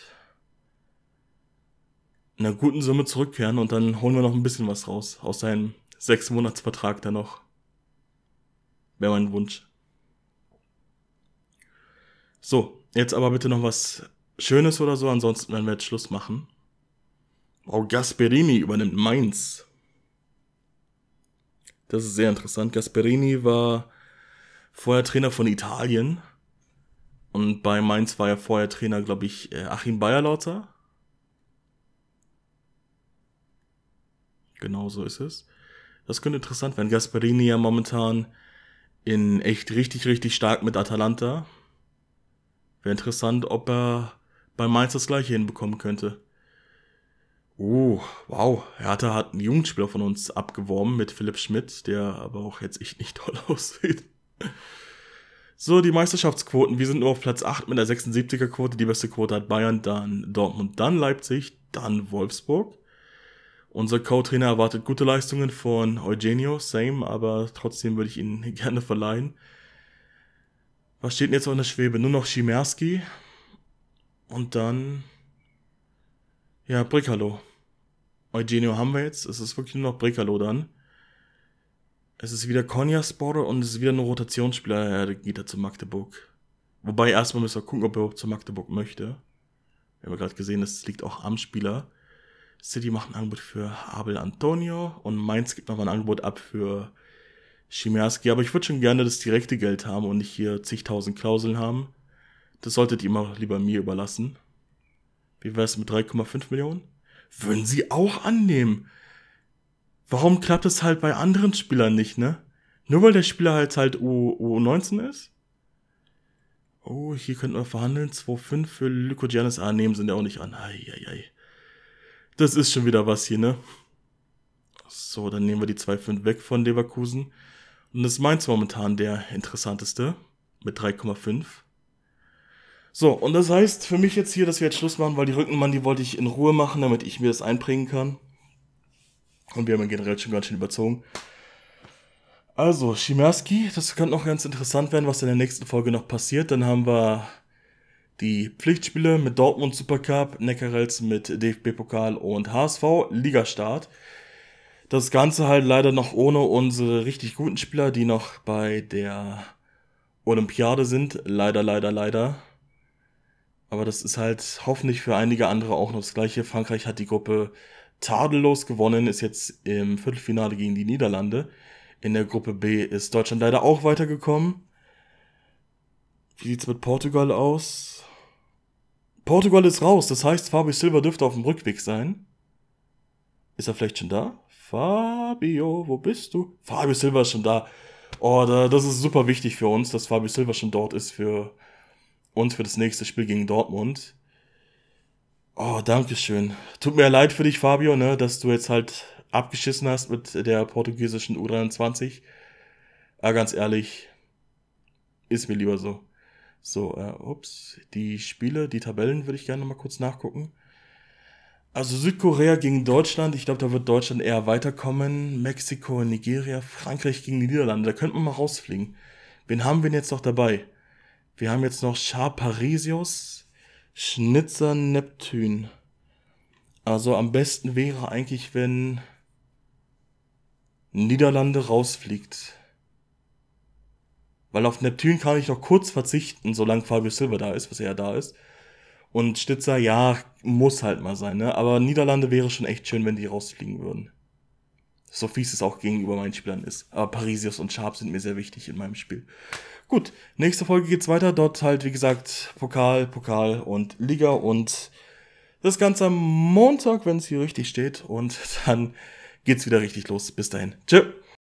einer guten Summe zurückkehren und dann holen wir noch ein bisschen was raus aus seinem Sechs-Monats-Vertrag dann noch. Wäre mein Wunsch. So, jetzt aber bitte noch was Schönes oder so, ansonsten werden wir jetzt Schluss machen. Oh, Gasperini übernimmt Mainz. Das ist sehr interessant. Gasperini war vorher Trainer von Italien. Und bei Mainz war er vorher Trainer, glaube ich, äh, Achim Bayerlauter. Genau so ist es. Das könnte interessant werden. Gasperini ja momentan in echt richtig, richtig stark mit Atalanta. Wäre interessant, ob er bei Mainz das gleiche hinbekommen könnte. Oh, wow. Hertha hat einen Jugendspieler von uns abgeworben mit Philipp Schmidt, der aber auch jetzt echt nicht toll aussieht. So, die Meisterschaftsquoten. Wir sind nur auf Platz 8 mit der 76er-Quote. Die beste Quote hat Bayern, dann Dortmund, dann Leipzig, dann Wolfsburg. Unser Co-Trainer erwartet gute Leistungen von Eugenio, same, aber trotzdem würde ich ihn gerne verleihen. Was steht denn jetzt auf der Schwebe? Nur noch Schimerski. Und dann ja, Brickalo. Eugenio haben wir jetzt. Es ist wirklich nur noch Brickalo dann. Es ist wieder Konya Konyaspor und es ist wieder nur Rotationsspieler. Ja, dann geht er zu Magdeburg. Wobei erstmal müssen wir gucken, ob er überhaupt zu Magdeburg möchte. Wir haben gerade gesehen, es liegt auch am Spieler. City macht ein Angebot für Abel Antonio und Mainz gibt nochmal ein Angebot ab für Schimerski. Aber ich würde schon gerne das direkte Geld haben und nicht hier zigtausend Klauseln haben. Das solltet ihr mal lieber mir überlassen. Wie wäre es mit 3,5 Millionen? Würden sie auch annehmen. Warum klappt es halt bei anderen Spielern nicht, ne? Nur weil der Spieler halt halt U U19 ist? Oh, hier könnten wir verhandeln. 2,5 für Lyko Giannis. Ah, nehmen sind ja auch nicht an. Eieiei. Das ist schon wieder was hier, ne? So, dann nehmen wir die 2,5 weg von Leverkusen. Und das ist Mainz momentan der interessanteste. Mit 3,5. So, und das heißt für mich jetzt hier, dass wir jetzt Schluss machen, weil die Rückenmann, die wollte ich in Ruhe machen, damit ich mir das einbringen kann. Und wir haben ihn generell schon ganz schön überzogen. Also, Schimerski, das könnte noch ganz interessant werden, was in der nächsten Folge noch passiert. Dann haben wir die Pflichtspiele mit Dortmund Supercup, Neckarels mit DFB-Pokal und HSV, Ligastart. Das Ganze halt leider noch ohne unsere richtig guten Spieler, die noch bei der Olympiade sind. Leider, leider, leider. Aber das ist halt hoffentlich für einige andere auch noch das gleiche. Frankreich hat die Gruppe tadellos gewonnen, ist jetzt im Viertelfinale gegen die Niederlande. In der Gruppe B ist Deutschland leider auch weitergekommen. Wie sieht's mit Portugal aus? Portugal ist raus, das heißt, Fabio Silva dürfte auf dem Rückweg sein. Ist er vielleicht schon da? Fabio, wo bist du? Fabio Silva ist schon da. Oh, das ist super wichtig für uns, dass Fabio Silva schon dort ist für und für das nächste Spiel gegen Dortmund. Oh, Dankeschön. Tut mir leid für dich, Fabio, ne, dass du jetzt halt abgeschissen hast mit der portugiesischen U23. Aber ganz ehrlich, ist mir lieber so. So, äh, ups, die Spiele, die Tabellen würde ich gerne mal kurz nachgucken. Also Südkorea gegen Deutschland, ich glaube, da wird Deutschland eher weiterkommen. Mexiko, Nigeria, Frankreich gegen die Niederlande, da könnte man mal rausfliegen. Wen haben wir denn jetzt noch dabei? Wir haben jetzt noch Char Parisius, Schnitzer Neptün. Also am besten wäre eigentlich, wenn Niederlande rausfliegt. Weil auf Neptun kann ich noch kurz verzichten, solange Fabio Silva da ist, was er ja da ist. Und Schnitzer, ja, muss halt mal sein, ne? Aber Niederlande wäre schon echt schön, wenn die rausfliegen würden. So fies es auch gegenüber meinen Spielern ist. Aber Parisius und Sharp sind mir sehr wichtig in meinem Spiel. Gut, nächste Folge geht's weiter. Dort halt, wie gesagt, Pokal, Pokal und Liga und das Ganze am Montag, wenn es hier richtig steht. Und dann geht's wieder richtig los. Bis dahin. Tschüss.